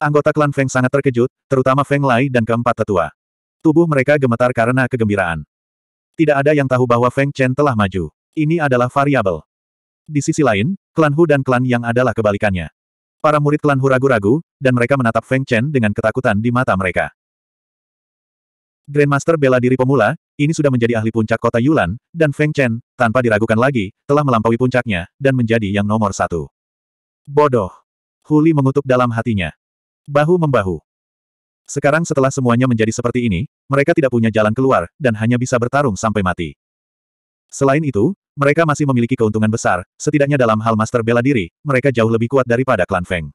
Anggota klan Feng sangat terkejut, terutama Feng Lai dan keempat tetua. Tubuh mereka gemetar karena kegembiraan. Tidak ada yang tahu bahwa Feng Chen telah maju. Ini adalah variabel. Di sisi lain, klan Hu dan klan Yang adalah kebalikannya. Para murid klan Hu ragu-ragu, dan mereka menatap Feng Chen dengan ketakutan di mata mereka. Grandmaster bela diri pemula, ini sudah menjadi ahli puncak kota Yulan, dan Feng Chen, tanpa diragukan lagi, telah melampaui puncaknya, dan menjadi yang nomor satu. Bodoh. Huli mengutuk dalam hatinya bahu-membahu. Sekarang setelah semuanya menjadi seperti ini, mereka tidak punya jalan keluar, dan hanya bisa bertarung sampai mati. Selain itu, mereka masih memiliki keuntungan besar, setidaknya dalam hal master bela diri, mereka jauh lebih kuat daripada klan Feng.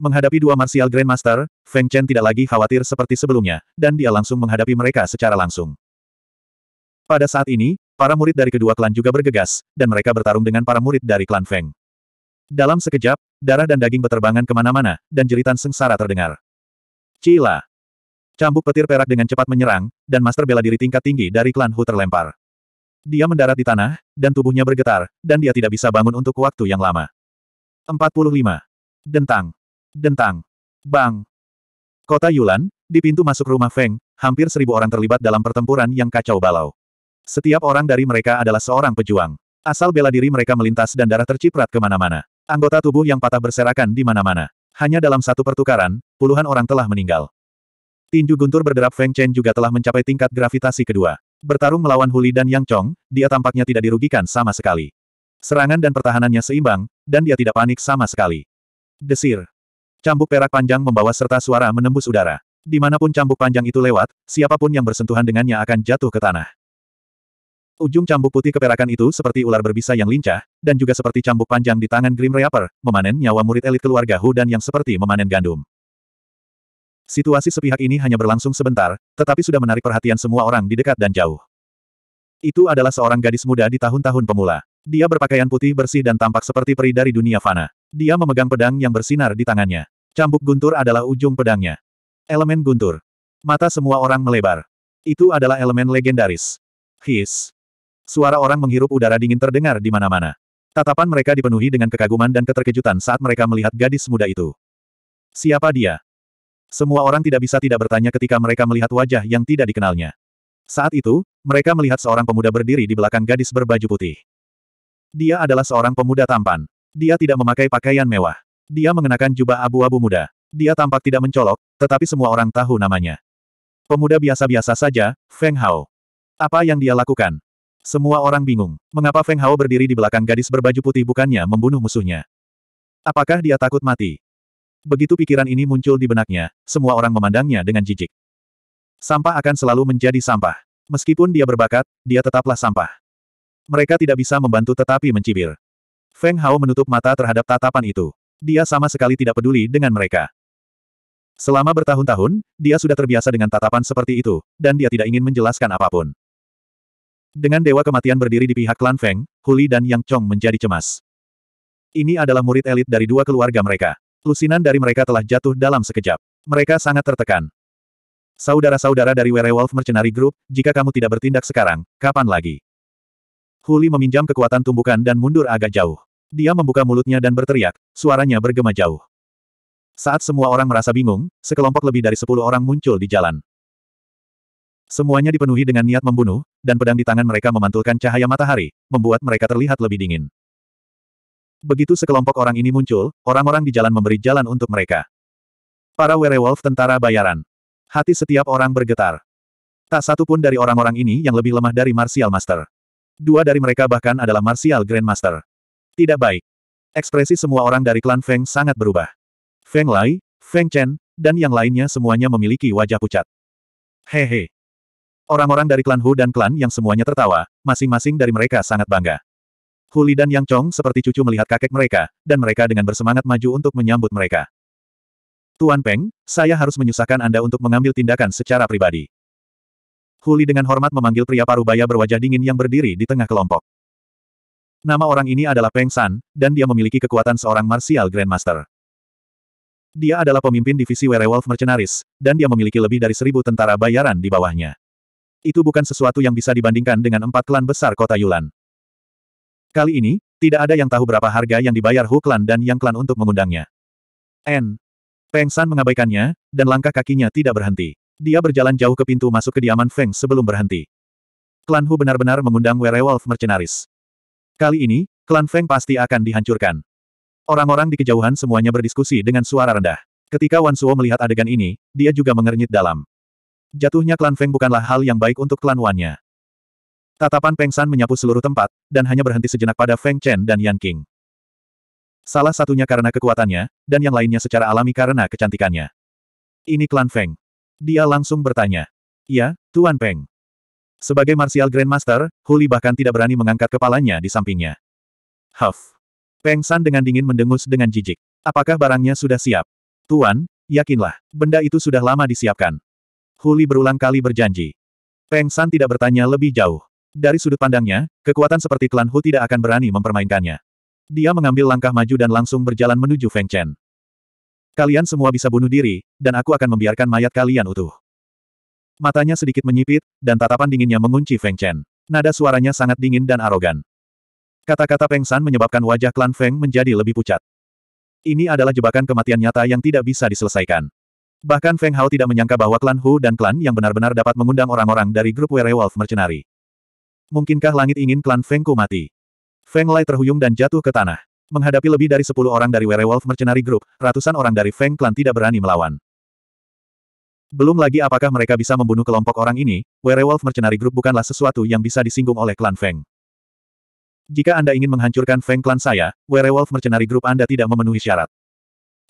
Menghadapi dua martial grandmaster, Feng Chen tidak lagi khawatir seperti sebelumnya, dan dia langsung menghadapi mereka secara langsung. Pada saat ini, para murid dari kedua klan juga bergegas, dan mereka bertarung dengan para murid dari klan Feng. Dalam sekejap, darah dan daging beterbangan kemana-mana, dan jeritan sengsara terdengar. Cila! Cambuk petir perak dengan cepat menyerang, dan master bela diri tingkat tinggi dari klan Hu terlempar. Dia mendarat di tanah, dan tubuhnya bergetar, dan dia tidak bisa bangun untuk waktu yang lama. 45. Dentang. Dentang. Bang. Kota Yulan, di pintu masuk rumah Feng, hampir seribu orang terlibat dalam pertempuran yang kacau balau. Setiap orang dari mereka adalah seorang pejuang. Asal bela diri mereka melintas dan darah terciprat kemana-mana. Anggota tubuh yang patah berserakan di mana-mana. Hanya dalam satu pertukaran, puluhan orang telah meninggal. Tinju guntur berderap Feng Chen juga telah mencapai tingkat gravitasi kedua. Bertarung melawan Huli dan Yang Chong, dia tampaknya tidak dirugikan sama sekali. Serangan dan pertahanannya seimbang, dan dia tidak panik sama sekali. Desir. Cambuk perak panjang membawa serta suara menembus udara. Dimanapun cambuk panjang itu lewat, siapapun yang bersentuhan dengannya akan jatuh ke tanah. Ujung cambuk putih keperakan itu seperti ular berbisa yang lincah, dan juga seperti cambuk panjang di tangan Grim Reaper, memanen nyawa murid elit keluarga Hu dan yang seperti memanen gandum. Situasi sepihak ini hanya berlangsung sebentar, tetapi sudah menarik perhatian semua orang di dekat dan jauh. Itu adalah seorang gadis muda di tahun-tahun pemula. Dia berpakaian putih bersih dan tampak seperti peri dari dunia fana. Dia memegang pedang yang bersinar di tangannya. Cambuk guntur adalah ujung pedangnya. Elemen guntur. Mata semua orang melebar. Itu adalah elemen legendaris. His. Suara orang menghirup udara dingin terdengar di mana-mana. Tatapan mereka dipenuhi dengan kekaguman dan keterkejutan saat mereka melihat gadis muda itu. Siapa dia? Semua orang tidak bisa tidak bertanya ketika mereka melihat wajah yang tidak dikenalnya. Saat itu, mereka melihat seorang pemuda berdiri di belakang gadis berbaju putih. Dia adalah seorang pemuda tampan. Dia tidak memakai pakaian mewah. Dia mengenakan jubah abu-abu muda. Dia tampak tidak mencolok, tetapi semua orang tahu namanya. Pemuda biasa-biasa saja, Feng Hao. Apa yang dia lakukan? Semua orang bingung. Mengapa Feng Hao berdiri di belakang gadis berbaju putih bukannya membunuh musuhnya? Apakah dia takut mati? Begitu pikiran ini muncul di benaknya, semua orang memandangnya dengan jijik. Sampah akan selalu menjadi sampah. Meskipun dia berbakat, dia tetaplah sampah. Mereka tidak bisa membantu tetapi mencibir. Feng Hao menutup mata terhadap tatapan itu. Dia sama sekali tidak peduli dengan mereka. Selama bertahun-tahun, dia sudah terbiasa dengan tatapan seperti itu, dan dia tidak ingin menjelaskan apapun. Dengan Dewa Kematian berdiri di pihak klan Feng, Huli dan Yang Chong menjadi cemas. Ini adalah murid elit dari dua keluarga mereka. Lusinan dari mereka telah jatuh dalam sekejap. Mereka sangat tertekan. Saudara-saudara dari Werewolf Mercenary Group, jika kamu tidak bertindak sekarang, kapan lagi? Huli meminjam kekuatan tumbukan dan mundur agak jauh. Dia membuka mulutnya dan berteriak, suaranya bergema jauh. Saat semua orang merasa bingung, sekelompok lebih dari sepuluh orang muncul di jalan. Semuanya dipenuhi dengan niat membunuh, dan pedang di tangan mereka memantulkan cahaya matahari, membuat mereka terlihat lebih dingin. Begitu sekelompok orang ini muncul, orang-orang di jalan memberi jalan untuk mereka. Para werewolf tentara bayaran. Hati setiap orang bergetar. Tak satu pun dari orang-orang ini yang lebih lemah dari Martial Master. Dua dari mereka bahkan adalah Martial Grandmaster. Tidak baik. Ekspresi semua orang dari klan Feng sangat berubah. Feng Lai, Feng Chen, dan yang lainnya semuanya memiliki wajah pucat. Hehe. Orang-orang dari klan Hu dan klan yang semuanya tertawa, masing-masing dari mereka sangat bangga. Hu Li dan Yang Chong seperti cucu melihat kakek mereka, dan mereka dengan bersemangat maju untuk menyambut mereka. Tuan Peng, saya harus menyusahkan Anda untuk mengambil tindakan secara pribadi. Hu Li dengan hormat memanggil pria parubaya berwajah dingin yang berdiri di tengah kelompok. Nama orang ini adalah Peng San, dan dia memiliki kekuatan seorang martial grandmaster. Dia adalah pemimpin divisi werewolf Mercenaris, dan dia memiliki lebih dari seribu tentara bayaran di bawahnya. Itu bukan sesuatu yang bisa dibandingkan dengan empat klan besar kota Yulan. Kali ini, tidak ada yang tahu berapa harga yang dibayar Hu Klan dan Yang Klan untuk mengundangnya. N. Feng San mengabaikannya, dan langkah kakinya tidak berhenti. Dia berjalan jauh ke pintu masuk kediaman Feng sebelum berhenti. Klan Hu benar-benar mengundang werewolf mercenaris. Kali ini, klan Feng pasti akan dihancurkan. Orang-orang di kejauhan semuanya berdiskusi dengan suara rendah. Ketika Wan Suo melihat adegan ini, dia juga mengernyit dalam. Jatuhnya klan Feng bukanlah hal yang baik untuk klan Wannya. Tatapan Peng San menyapu seluruh tempat, dan hanya berhenti sejenak pada Feng Chen dan Yan King. Salah satunya karena kekuatannya, dan yang lainnya secara alami karena kecantikannya. Ini klan Feng. Dia langsung bertanya. Ya, Tuan Peng. Sebagai Martial Grandmaster, Huli bahkan tidak berani mengangkat kepalanya di sampingnya. Huff. Peng San dengan dingin mendengus dengan jijik. Apakah barangnya sudah siap? Tuan, yakinlah, benda itu sudah lama disiapkan. Huli berulang kali berjanji. Peng San tidak bertanya lebih jauh. Dari sudut pandangnya, kekuatan seperti klan Hu tidak akan berani mempermainkannya. Dia mengambil langkah maju dan langsung berjalan menuju Feng Chen. Kalian semua bisa bunuh diri, dan aku akan membiarkan mayat kalian utuh. Matanya sedikit menyipit, dan tatapan dinginnya mengunci Feng Chen. Nada suaranya sangat dingin dan arogan. Kata-kata Peng San menyebabkan wajah klan Feng menjadi lebih pucat. Ini adalah jebakan kematian nyata yang tidak bisa diselesaikan. Bahkan Feng Hao tidak menyangka bahwa klan Hu dan klan yang benar-benar dapat mengundang orang-orang dari grup Werewolf Mercenary. Mungkinkah langit ingin klan Feng Ku mati? Feng Lai terhuyung dan jatuh ke tanah. Menghadapi lebih dari sepuluh orang dari Werewolf Mercenary Group, ratusan orang dari Feng Klan tidak berani melawan. Belum lagi apakah mereka bisa membunuh kelompok orang ini, Werewolf Mercenary Group bukanlah sesuatu yang bisa disinggung oleh klan Feng. Jika Anda ingin menghancurkan Feng Klan saya, Werewolf Mercenary Group Anda tidak memenuhi syarat.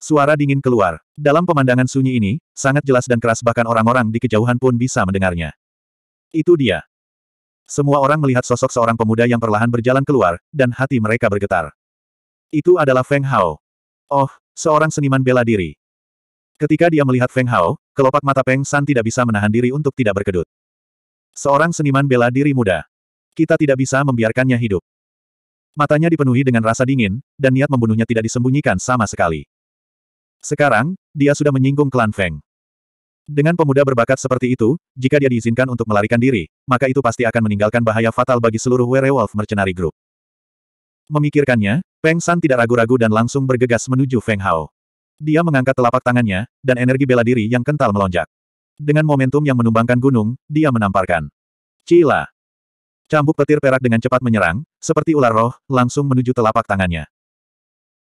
Suara dingin keluar. Dalam pemandangan sunyi ini, sangat jelas dan keras bahkan orang-orang di kejauhan pun bisa mendengarnya. Itu dia. Semua orang melihat sosok seorang pemuda yang perlahan berjalan keluar, dan hati mereka bergetar. Itu adalah Feng Hao. Oh, seorang seniman bela diri. Ketika dia melihat Feng Hao, kelopak mata Peng San tidak bisa menahan diri untuk tidak berkedut. Seorang seniman bela diri muda. Kita tidak bisa membiarkannya hidup. Matanya dipenuhi dengan rasa dingin, dan niat membunuhnya tidak disembunyikan sama sekali. Sekarang, dia sudah menyinggung klan Feng. Dengan pemuda berbakat seperti itu, jika dia diizinkan untuk melarikan diri, maka itu pasti akan meninggalkan bahaya fatal bagi seluruh werewolf mercenary group. Memikirkannya, Peng San tidak ragu-ragu dan langsung bergegas menuju Feng Hao. Dia mengangkat telapak tangannya, dan energi bela diri yang kental melonjak. Dengan momentum yang menumbangkan gunung, dia menamparkan. Cila! Cambuk petir perak dengan cepat menyerang, seperti ular roh, langsung menuju telapak tangannya.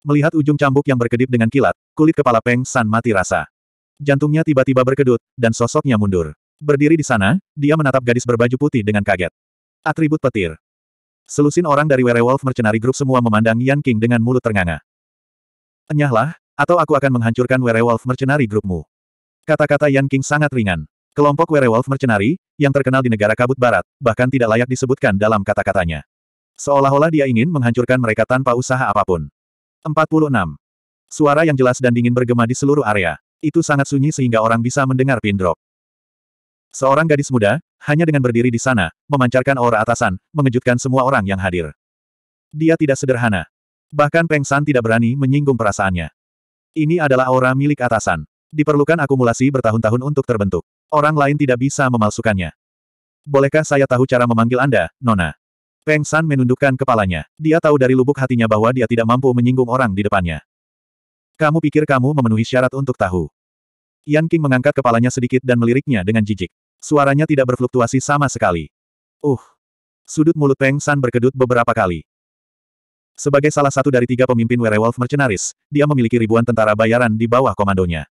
Melihat ujung cambuk yang berkedip dengan kilat, kulit kepala Peng San mati rasa. Jantungnya tiba-tiba berkedut, dan sosoknya mundur. Berdiri di sana, dia menatap gadis berbaju putih dengan kaget. Atribut petir. Selusin orang dari Werewolf Mercenary Group semua memandang Yan King dengan mulut ternganga. Enyahlah, atau aku akan menghancurkan Werewolf Mercenary Groupmu. Kata-kata Yan King sangat ringan. Kelompok Werewolf Mercenary, yang terkenal di negara kabut barat, bahkan tidak layak disebutkan dalam kata-katanya. Seolah-olah dia ingin menghancurkan mereka tanpa usaha apapun. 46. Suara yang jelas dan dingin bergema di seluruh area. Itu sangat sunyi sehingga orang bisa mendengar pin drop. Seorang gadis muda, hanya dengan berdiri di sana, memancarkan aura atasan, mengejutkan semua orang yang hadir. Dia tidak sederhana. Bahkan Peng San tidak berani menyinggung perasaannya. Ini adalah aura milik atasan. Diperlukan akumulasi bertahun-tahun untuk terbentuk. Orang lain tidak bisa memalsukannya. Bolehkah saya tahu cara memanggil Anda, Nona? Peng San menundukkan kepalanya. Dia tahu dari lubuk hatinya bahwa dia tidak mampu menyinggung orang di depannya. Kamu pikir kamu memenuhi syarat untuk tahu? Yan King mengangkat kepalanya sedikit dan meliriknya dengan jijik. Suaranya tidak berfluktuasi sama sekali. Uh! Sudut mulut Peng San berkedut beberapa kali. Sebagai salah satu dari tiga pemimpin werewolf mercenaris, dia memiliki ribuan tentara bayaran di bawah komandonya.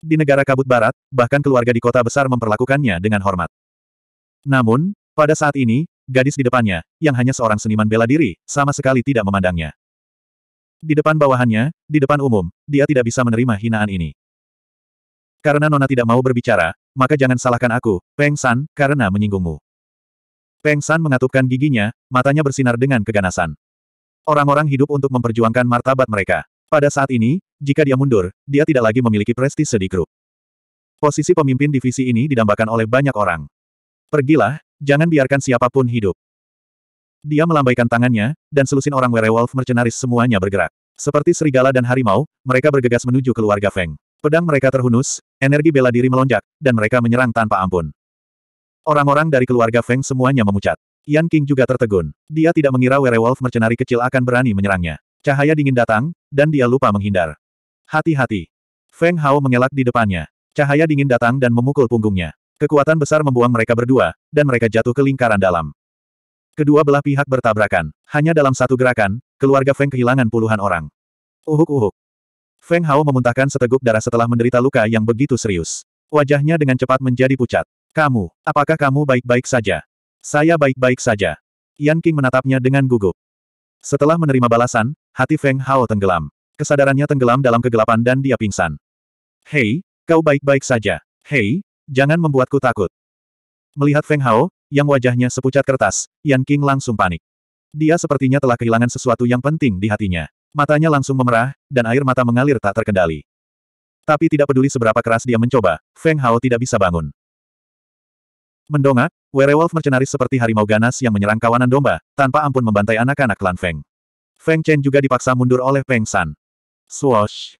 Di negara kabut barat, bahkan keluarga di kota besar memperlakukannya dengan hormat. Namun, pada saat ini, gadis di depannya, yang hanya seorang seniman bela diri, sama sekali tidak memandangnya. Di depan bawahannya, di depan umum, dia tidak bisa menerima hinaan ini. Karena Nona tidak mau berbicara, maka jangan salahkan aku, Peng San, karena menyinggungmu. Peng San mengatupkan giginya, matanya bersinar dengan keganasan. Orang-orang hidup untuk memperjuangkan martabat mereka. Pada saat ini, jika dia mundur, dia tidak lagi memiliki prestise di grup. Posisi pemimpin divisi ini didambakan oleh banyak orang. Pergilah, Jangan biarkan siapapun hidup. Dia melambaikan tangannya, dan selusin orang werewolf mercenaris semuanya bergerak. Seperti serigala dan harimau, mereka bergegas menuju keluarga Feng. Pedang mereka terhunus, energi bela diri melonjak, dan mereka menyerang tanpa ampun. Orang-orang dari keluarga Feng semuanya memucat. Yan King juga tertegun. Dia tidak mengira werewolf mercenari kecil akan berani menyerangnya. Cahaya dingin datang, dan dia lupa menghindar. Hati-hati. Feng Hao mengelak di depannya. Cahaya dingin datang dan memukul punggungnya. Kekuatan besar membuang mereka berdua, dan mereka jatuh ke lingkaran dalam. Kedua belah pihak bertabrakan. Hanya dalam satu gerakan, keluarga Feng kehilangan puluhan orang. Uhuk-uhuk. Feng Hao memuntahkan seteguk darah setelah menderita luka yang begitu serius. Wajahnya dengan cepat menjadi pucat. Kamu, apakah kamu baik-baik saja? Saya baik-baik saja. Yan King menatapnya dengan gugup. Setelah menerima balasan, hati Feng Hao tenggelam. Kesadarannya tenggelam dalam kegelapan dan dia pingsan. Hei, kau baik-baik saja. Hei, Jangan membuatku takut. Melihat Feng Hao, yang wajahnya sepucat kertas, Yan King langsung panik. Dia sepertinya telah kehilangan sesuatu yang penting di hatinya. Matanya langsung memerah, dan air mata mengalir tak terkendali. Tapi tidak peduli seberapa keras dia mencoba, Feng Hao tidak bisa bangun. Mendongak, werewolf mercenaris seperti harimau ganas yang menyerang kawanan domba, tanpa ampun membantai anak-anak klan Feng. Feng Chen juga dipaksa mundur oleh Feng San. Swoosh!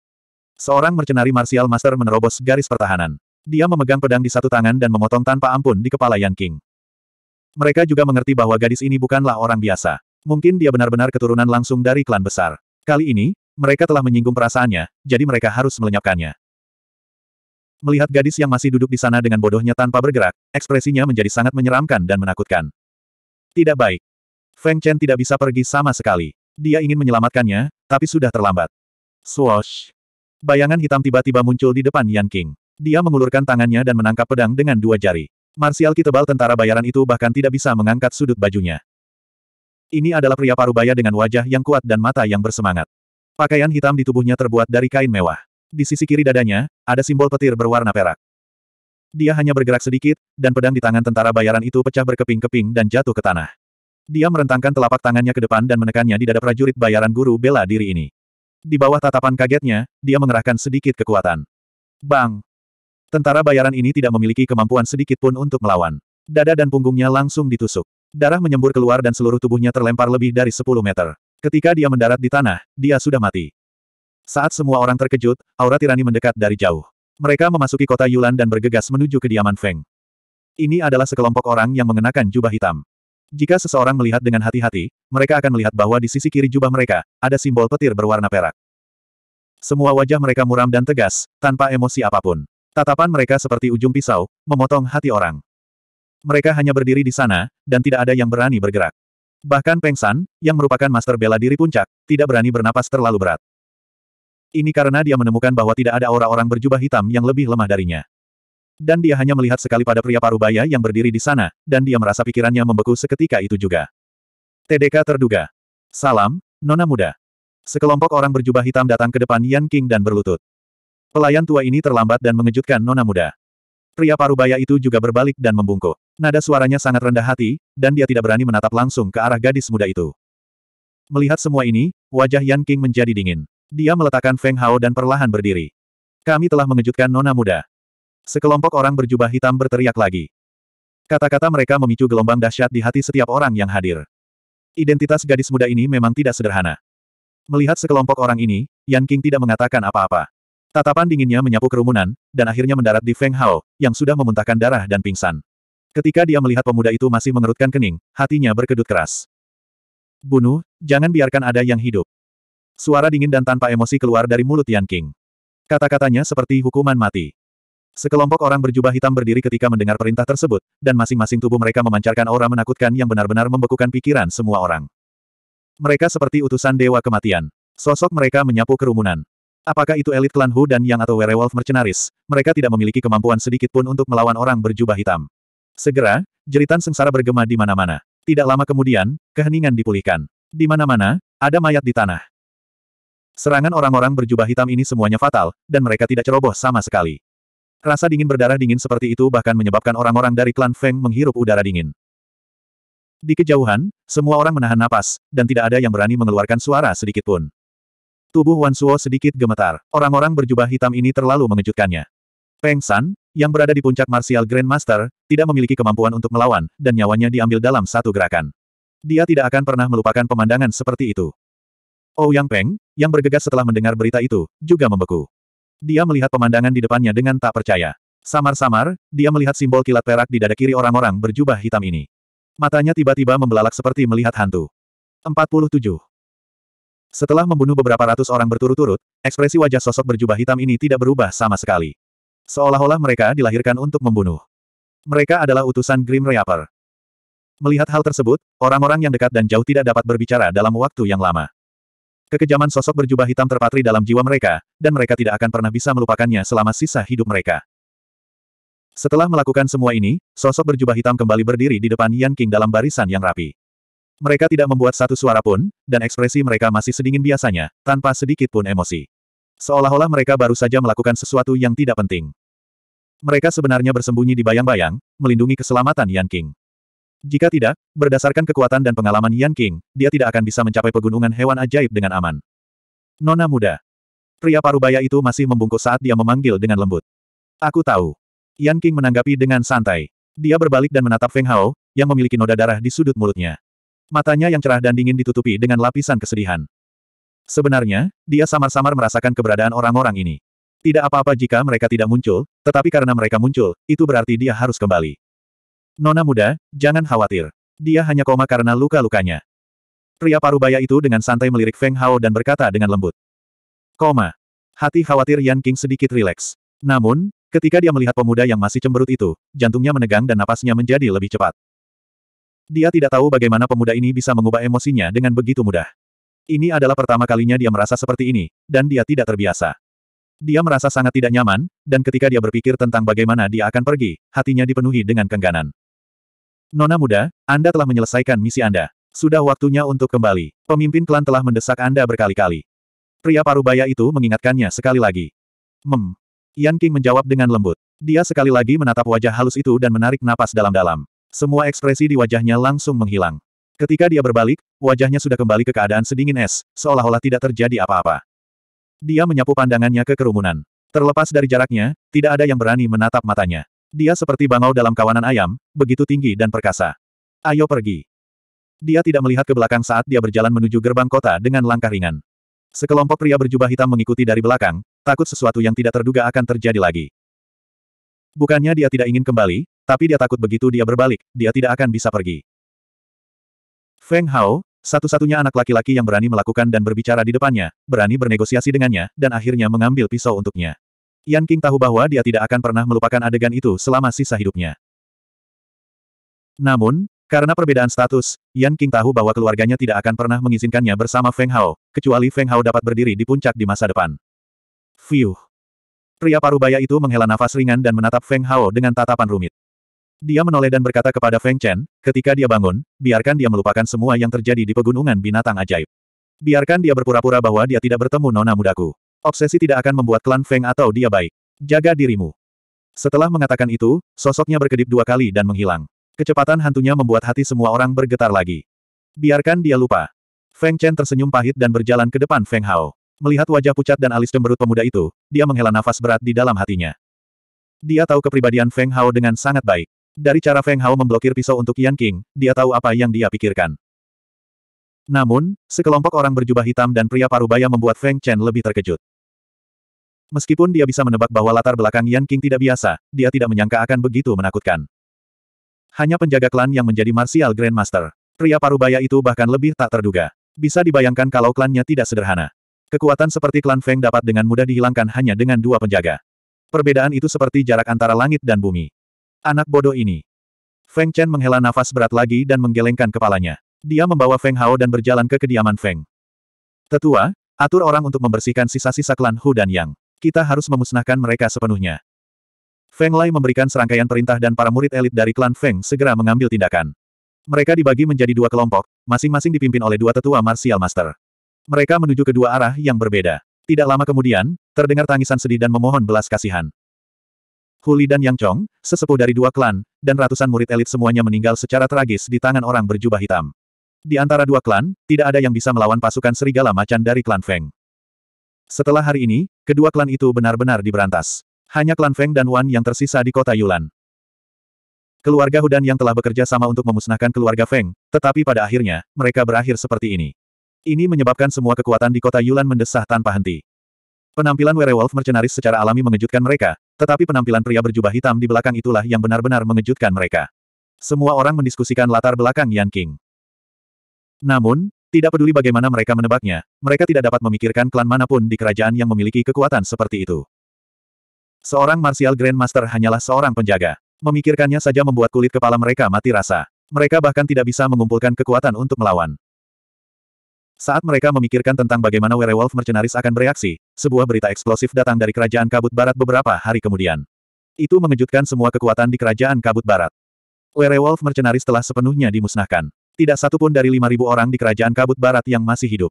Seorang mercenari martial master menerobos garis pertahanan. Dia memegang pedang di satu tangan dan memotong tanpa ampun di kepala Yan King. Mereka juga mengerti bahwa gadis ini bukanlah orang biasa. Mungkin dia benar-benar keturunan langsung dari klan besar. Kali ini, mereka telah menyinggung perasaannya, jadi mereka harus melenyapkannya. Melihat gadis yang masih duduk di sana dengan bodohnya tanpa bergerak, ekspresinya menjadi sangat menyeramkan dan menakutkan. Tidak baik. Feng Chen tidak bisa pergi sama sekali. Dia ingin menyelamatkannya, tapi sudah terlambat. Swoosh. Bayangan hitam tiba-tiba muncul di depan Yan King. Dia mengulurkan tangannya dan menangkap pedang dengan dua jari. Marsial Kitebal tentara bayaran itu bahkan tidak bisa mengangkat sudut bajunya. Ini adalah pria parubaya dengan wajah yang kuat dan mata yang bersemangat. Pakaian hitam di tubuhnya terbuat dari kain mewah. Di sisi kiri dadanya, ada simbol petir berwarna perak. Dia hanya bergerak sedikit, dan pedang di tangan tentara bayaran itu pecah berkeping-keping dan jatuh ke tanah. Dia merentangkan telapak tangannya ke depan dan menekannya di dada prajurit bayaran guru bela diri ini. Di bawah tatapan kagetnya, dia mengerahkan sedikit kekuatan. Bang! Tentara bayaran ini tidak memiliki kemampuan sedikit pun untuk melawan. Dada dan punggungnya langsung ditusuk. Darah menyembur keluar dan seluruh tubuhnya terlempar lebih dari 10 meter. Ketika dia mendarat di tanah, dia sudah mati. Saat semua orang terkejut, aura tirani mendekat dari jauh. Mereka memasuki kota Yulan dan bergegas menuju kediaman Feng. Ini adalah sekelompok orang yang mengenakan jubah hitam. Jika seseorang melihat dengan hati-hati, mereka akan melihat bahwa di sisi kiri jubah mereka, ada simbol petir berwarna perak. Semua wajah mereka muram dan tegas, tanpa emosi apapun. Tatapan mereka seperti ujung pisau, memotong hati orang. Mereka hanya berdiri di sana, dan tidak ada yang berani bergerak. Bahkan Peng San, yang merupakan master bela diri puncak, tidak berani bernapas terlalu berat. Ini karena dia menemukan bahwa tidak ada orang-orang berjubah hitam yang lebih lemah darinya. Dan dia hanya melihat sekali pada pria parubaya yang berdiri di sana, dan dia merasa pikirannya membeku seketika itu juga. TDK terduga. Salam, Nona Muda. Sekelompok orang berjubah hitam datang ke depan Yan King dan berlutut. Pelayan tua ini terlambat dan mengejutkan nona muda. Pria parubaya itu juga berbalik dan membungkuk. Nada suaranya sangat rendah hati, dan dia tidak berani menatap langsung ke arah gadis muda itu. Melihat semua ini, wajah Yan King menjadi dingin. Dia meletakkan Feng Hao dan perlahan berdiri. Kami telah mengejutkan nona muda. Sekelompok orang berjubah hitam berteriak lagi. Kata-kata mereka memicu gelombang dahsyat di hati setiap orang yang hadir. Identitas gadis muda ini memang tidak sederhana. Melihat sekelompok orang ini, Yan King tidak mengatakan apa-apa. Tatapan dinginnya menyapu kerumunan, dan akhirnya mendarat di Feng Hao, yang sudah memuntahkan darah dan pingsan. Ketika dia melihat pemuda itu masih mengerutkan kening, hatinya berkedut keras. Bunuh, jangan biarkan ada yang hidup. Suara dingin dan tanpa emosi keluar dari mulut Tian King. Kata-katanya seperti hukuman mati. Sekelompok orang berjubah hitam berdiri ketika mendengar perintah tersebut, dan masing-masing tubuh mereka memancarkan aura menakutkan yang benar-benar membekukan pikiran semua orang. Mereka seperti utusan dewa kematian. Sosok mereka menyapu kerumunan. Apakah itu elit klan Hu dan Yang atau werewolf mercenaris, mereka tidak memiliki kemampuan sedikit pun untuk melawan orang berjubah hitam. Segera, jeritan sengsara bergema di mana-mana. Tidak lama kemudian, keheningan dipulihkan. Di mana-mana, ada mayat di tanah. Serangan orang-orang berjubah hitam ini semuanya fatal, dan mereka tidak ceroboh sama sekali. Rasa dingin berdarah dingin seperti itu bahkan menyebabkan orang-orang dari klan Feng menghirup udara dingin. Di kejauhan, semua orang menahan napas, dan tidak ada yang berani mengeluarkan suara sedikit pun. Tubuh Wan Suo sedikit gemetar. Orang-orang berjubah hitam ini terlalu mengejutkannya. Peng San, yang berada di puncak martial Grandmaster, tidak memiliki kemampuan untuk melawan, dan nyawanya diambil dalam satu gerakan. Dia tidak akan pernah melupakan pemandangan seperti itu. Ouyang oh Yang Peng, yang bergegas setelah mendengar berita itu, juga membeku. Dia melihat pemandangan di depannya dengan tak percaya. Samar-samar, dia melihat simbol kilat perak di dada kiri orang-orang berjubah hitam ini. Matanya tiba-tiba membelalak seperti melihat hantu. 47. Setelah membunuh beberapa ratus orang berturut-turut, ekspresi wajah sosok berjubah hitam ini tidak berubah sama sekali. Seolah-olah mereka dilahirkan untuk membunuh. Mereka adalah utusan Grim Reaper. Melihat hal tersebut, orang-orang yang dekat dan jauh tidak dapat berbicara dalam waktu yang lama. Kekejaman sosok berjubah hitam terpatri dalam jiwa mereka, dan mereka tidak akan pernah bisa melupakannya selama sisa hidup mereka. Setelah melakukan semua ini, sosok berjubah hitam kembali berdiri di depan Yan King dalam barisan yang rapi. Mereka tidak membuat satu suara pun, dan ekspresi mereka masih sedingin biasanya, tanpa sedikit pun emosi. Seolah-olah mereka baru saja melakukan sesuatu yang tidak penting. Mereka sebenarnya bersembunyi di bayang-bayang, melindungi keselamatan Yan King. Jika tidak, berdasarkan kekuatan dan pengalaman Yan King, dia tidak akan bisa mencapai pegunungan hewan ajaib dengan aman. Nona muda. Pria parubaya itu masih membungkuk saat dia memanggil dengan lembut. Aku tahu. Yan King menanggapi dengan santai. Dia berbalik dan menatap Feng Hao, yang memiliki noda darah di sudut mulutnya. Matanya yang cerah dan dingin ditutupi dengan lapisan kesedihan. Sebenarnya, dia samar-samar merasakan keberadaan orang-orang ini. Tidak apa-apa jika mereka tidak muncul, tetapi karena mereka muncul, itu berarti dia harus kembali. Nona muda, jangan khawatir. Dia hanya koma karena luka-lukanya. Pria parubaya itu dengan santai melirik Feng Hao dan berkata dengan lembut. Koma. Hati khawatir Yan King sedikit rileks. Namun, ketika dia melihat pemuda yang masih cemberut itu, jantungnya menegang dan napasnya menjadi lebih cepat. Dia tidak tahu bagaimana pemuda ini bisa mengubah emosinya dengan begitu mudah. Ini adalah pertama kalinya dia merasa seperti ini, dan dia tidak terbiasa. Dia merasa sangat tidak nyaman, dan ketika dia berpikir tentang bagaimana dia akan pergi, hatinya dipenuhi dengan kengganan. Nona muda, Anda telah menyelesaikan misi Anda. Sudah waktunya untuk kembali. Pemimpin klan telah mendesak Anda berkali-kali. Pria parubaya itu mengingatkannya sekali lagi. Mem. Yan King menjawab dengan lembut. Dia sekali lagi menatap wajah halus itu dan menarik napas dalam-dalam. Semua ekspresi di wajahnya langsung menghilang. Ketika dia berbalik, wajahnya sudah kembali ke keadaan sedingin es, seolah-olah tidak terjadi apa-apa. Dia menyapu pandangannya ke kerumunan. Terlepas dari jaraknya, tidak ada yang berani menatap matanya. Dia seperti bangau dalam kawanan ayam, begitu tinggi dan perkasa. Ayo pergi. Dia tidak melihat ke belakang saat dia berjalan menuju gerbang kota dengan langkah ringan. Sekelompok pria berjubah hitam mengikuti dari belakang, takut sesuatu yang tidak terduga akan terjadi lagi. Bukannya dia tidak ingin kembali, tapi dia takut begitu dia berbalik, dia tidak akan bisa pergi. Feng Hao, satu-satunya anak laki-laki yang berani melakukan dan berbicara di depannya, berani bernegosiasi dengannya, dan akhirnya mengambil pisau untuknya. Yan King tahu bahwa dia tidak akan pernah melupakan adegan itu selama sisa hidupnya. Namun, karena perbedaan status, Yan King tahu bahwa keluarganya tidak akan pernah mengizinkannya bersama Feng Hao, kecuali Feng Hao dapat berdiri di puncak di masa depan. Fiuh! Pria parubaya itu menghela nafas ringan dan menatap Feng Hao dengan tatapan rumit. Dia menoleh dan berkata kepada Feng Chen, ketika dia bangun, biarkan dia melupakan semua yang terjadi di pegunungan binatang ajaib. Biarkan dia berpura-pura bahwa dia tidak bertemu nona mudaku. Obsesi tidak akan membuat klan Feng atau dia baik. Jaga dirimu. Setelah mengatakan itu, sosoknya berkedip dua kali dan menghilang. Kecepatan hantunya membuat hati semua orang bergetar lagi. Biarkan dia lupa. Feng Chen tersenyum pahit dan berjalan ke depan Feng Hao. Melihat wajah pucat dan alis cemberut pemuda itu, dia menghela nafas berat di dalam hatinya. Dia tahu kepribadian Feng Hao dengan sangat baik. Dari cara Feng Hao memblokir pisau untuk Yan King, dia tahu apa yang dia pikirkan. Namun, sekelompok orang berjubah hitam dan pria parubaya membuat Feng Chen lebih terkejut. Meskipun dia bisa menebak bahwa latar belakang Yan King tidak biasa, dia tidak menyangka akan begitu menakutkan. Hanya penjaga klan yang menjadi Martial Grandmaster. Pria parubaya itu bahkan lebih tak terduga. Bisa dibayangkan kalau klannya tidak sederhana. Kekuatan seperti klan Feng dapat dengan mudah dihilangkan hanya dengan dua penjaga. Perbedaan itu seperti jarak antara langit dan bumi. Anak bodoh ini. Feng Chen menghela nafas berat lagi dan menggelengkan kepalanya. Dia membawa Feng Hao dan berjalan ke kediaman Feng. Tetua, atur orang untuk membersihkan sisa-sisa klan Hu dan Yang. Kita harus memusnahkan mereka sepenuhnya. Feng Lai memberikan serangkaian perintah dan para murid elit dari klan Feng segera mengambil tindakan. Mereka dibagi menjadi dua kelompok, masing-masing dipimpin oleh dua tetua martial master. Mereka menuju ke dua arah yang berbeda. Tidak lama kemudian, terdengar tangisan sedih dan memohon belas kasihan. Huli dan Yang Chong, sesepuh dari dua klan, dan ratusan murid elit semuanya meninggal secara tragis di tangan orang berjubah hitam. Di antara dua klan, tidak ada yang bisa melawan pasukan serigala macan dari klan Feng. Setelah hari ini, kedua klan itu benar-benar diberantas. Hanya klan Feng dan Wan yang tersisa di kota Yulan. Keluarga Hudan yang telah bekerja sama untuk memusnahkan keluarga Feng, tetapi pada akhirnya, mereka berakhir seperti ini. Ini menyebabkan semua kekuatan di kota Yulan mendesah tanpa henti. Penampilan werewolf mercenaris secara alami mengejutkan mereka, tetapi penampilan pria berjubah hitam di belakang itulah yang benar-benar mengejutkan mereka. Semua orang mendiskusikan latar belakang Yan King. Namun, tidak peduli bagaimana mereka menebaknya, mereka tidak dapat memikirkan klan manapun di kerajaan yang memiliki kekuatan seperti itu. Seorang martial grandmaster hanyalah seorang penjaga. Memikirkannya saja membuat kulit kepala mereka mati rasa. Mereka bahkan tidak bisa mengumpulkan kekuatan untuk melawan. Saat mereka memikirkan tentang bagaimana werewolf mercenaris akan bereaksi, sebuah berita eksplosif datang dari Kerajaan Kabut Barat beberapa hari kemudian. Itu mengejutkan semua kekuatan di Kerajaan Kabut Barat. Werewolf mercenaris telah sepenuhnya dimusnahkan. Tidak satupun dari 5.000 orang di Kerajaan Kabut Barat yang masih hidup.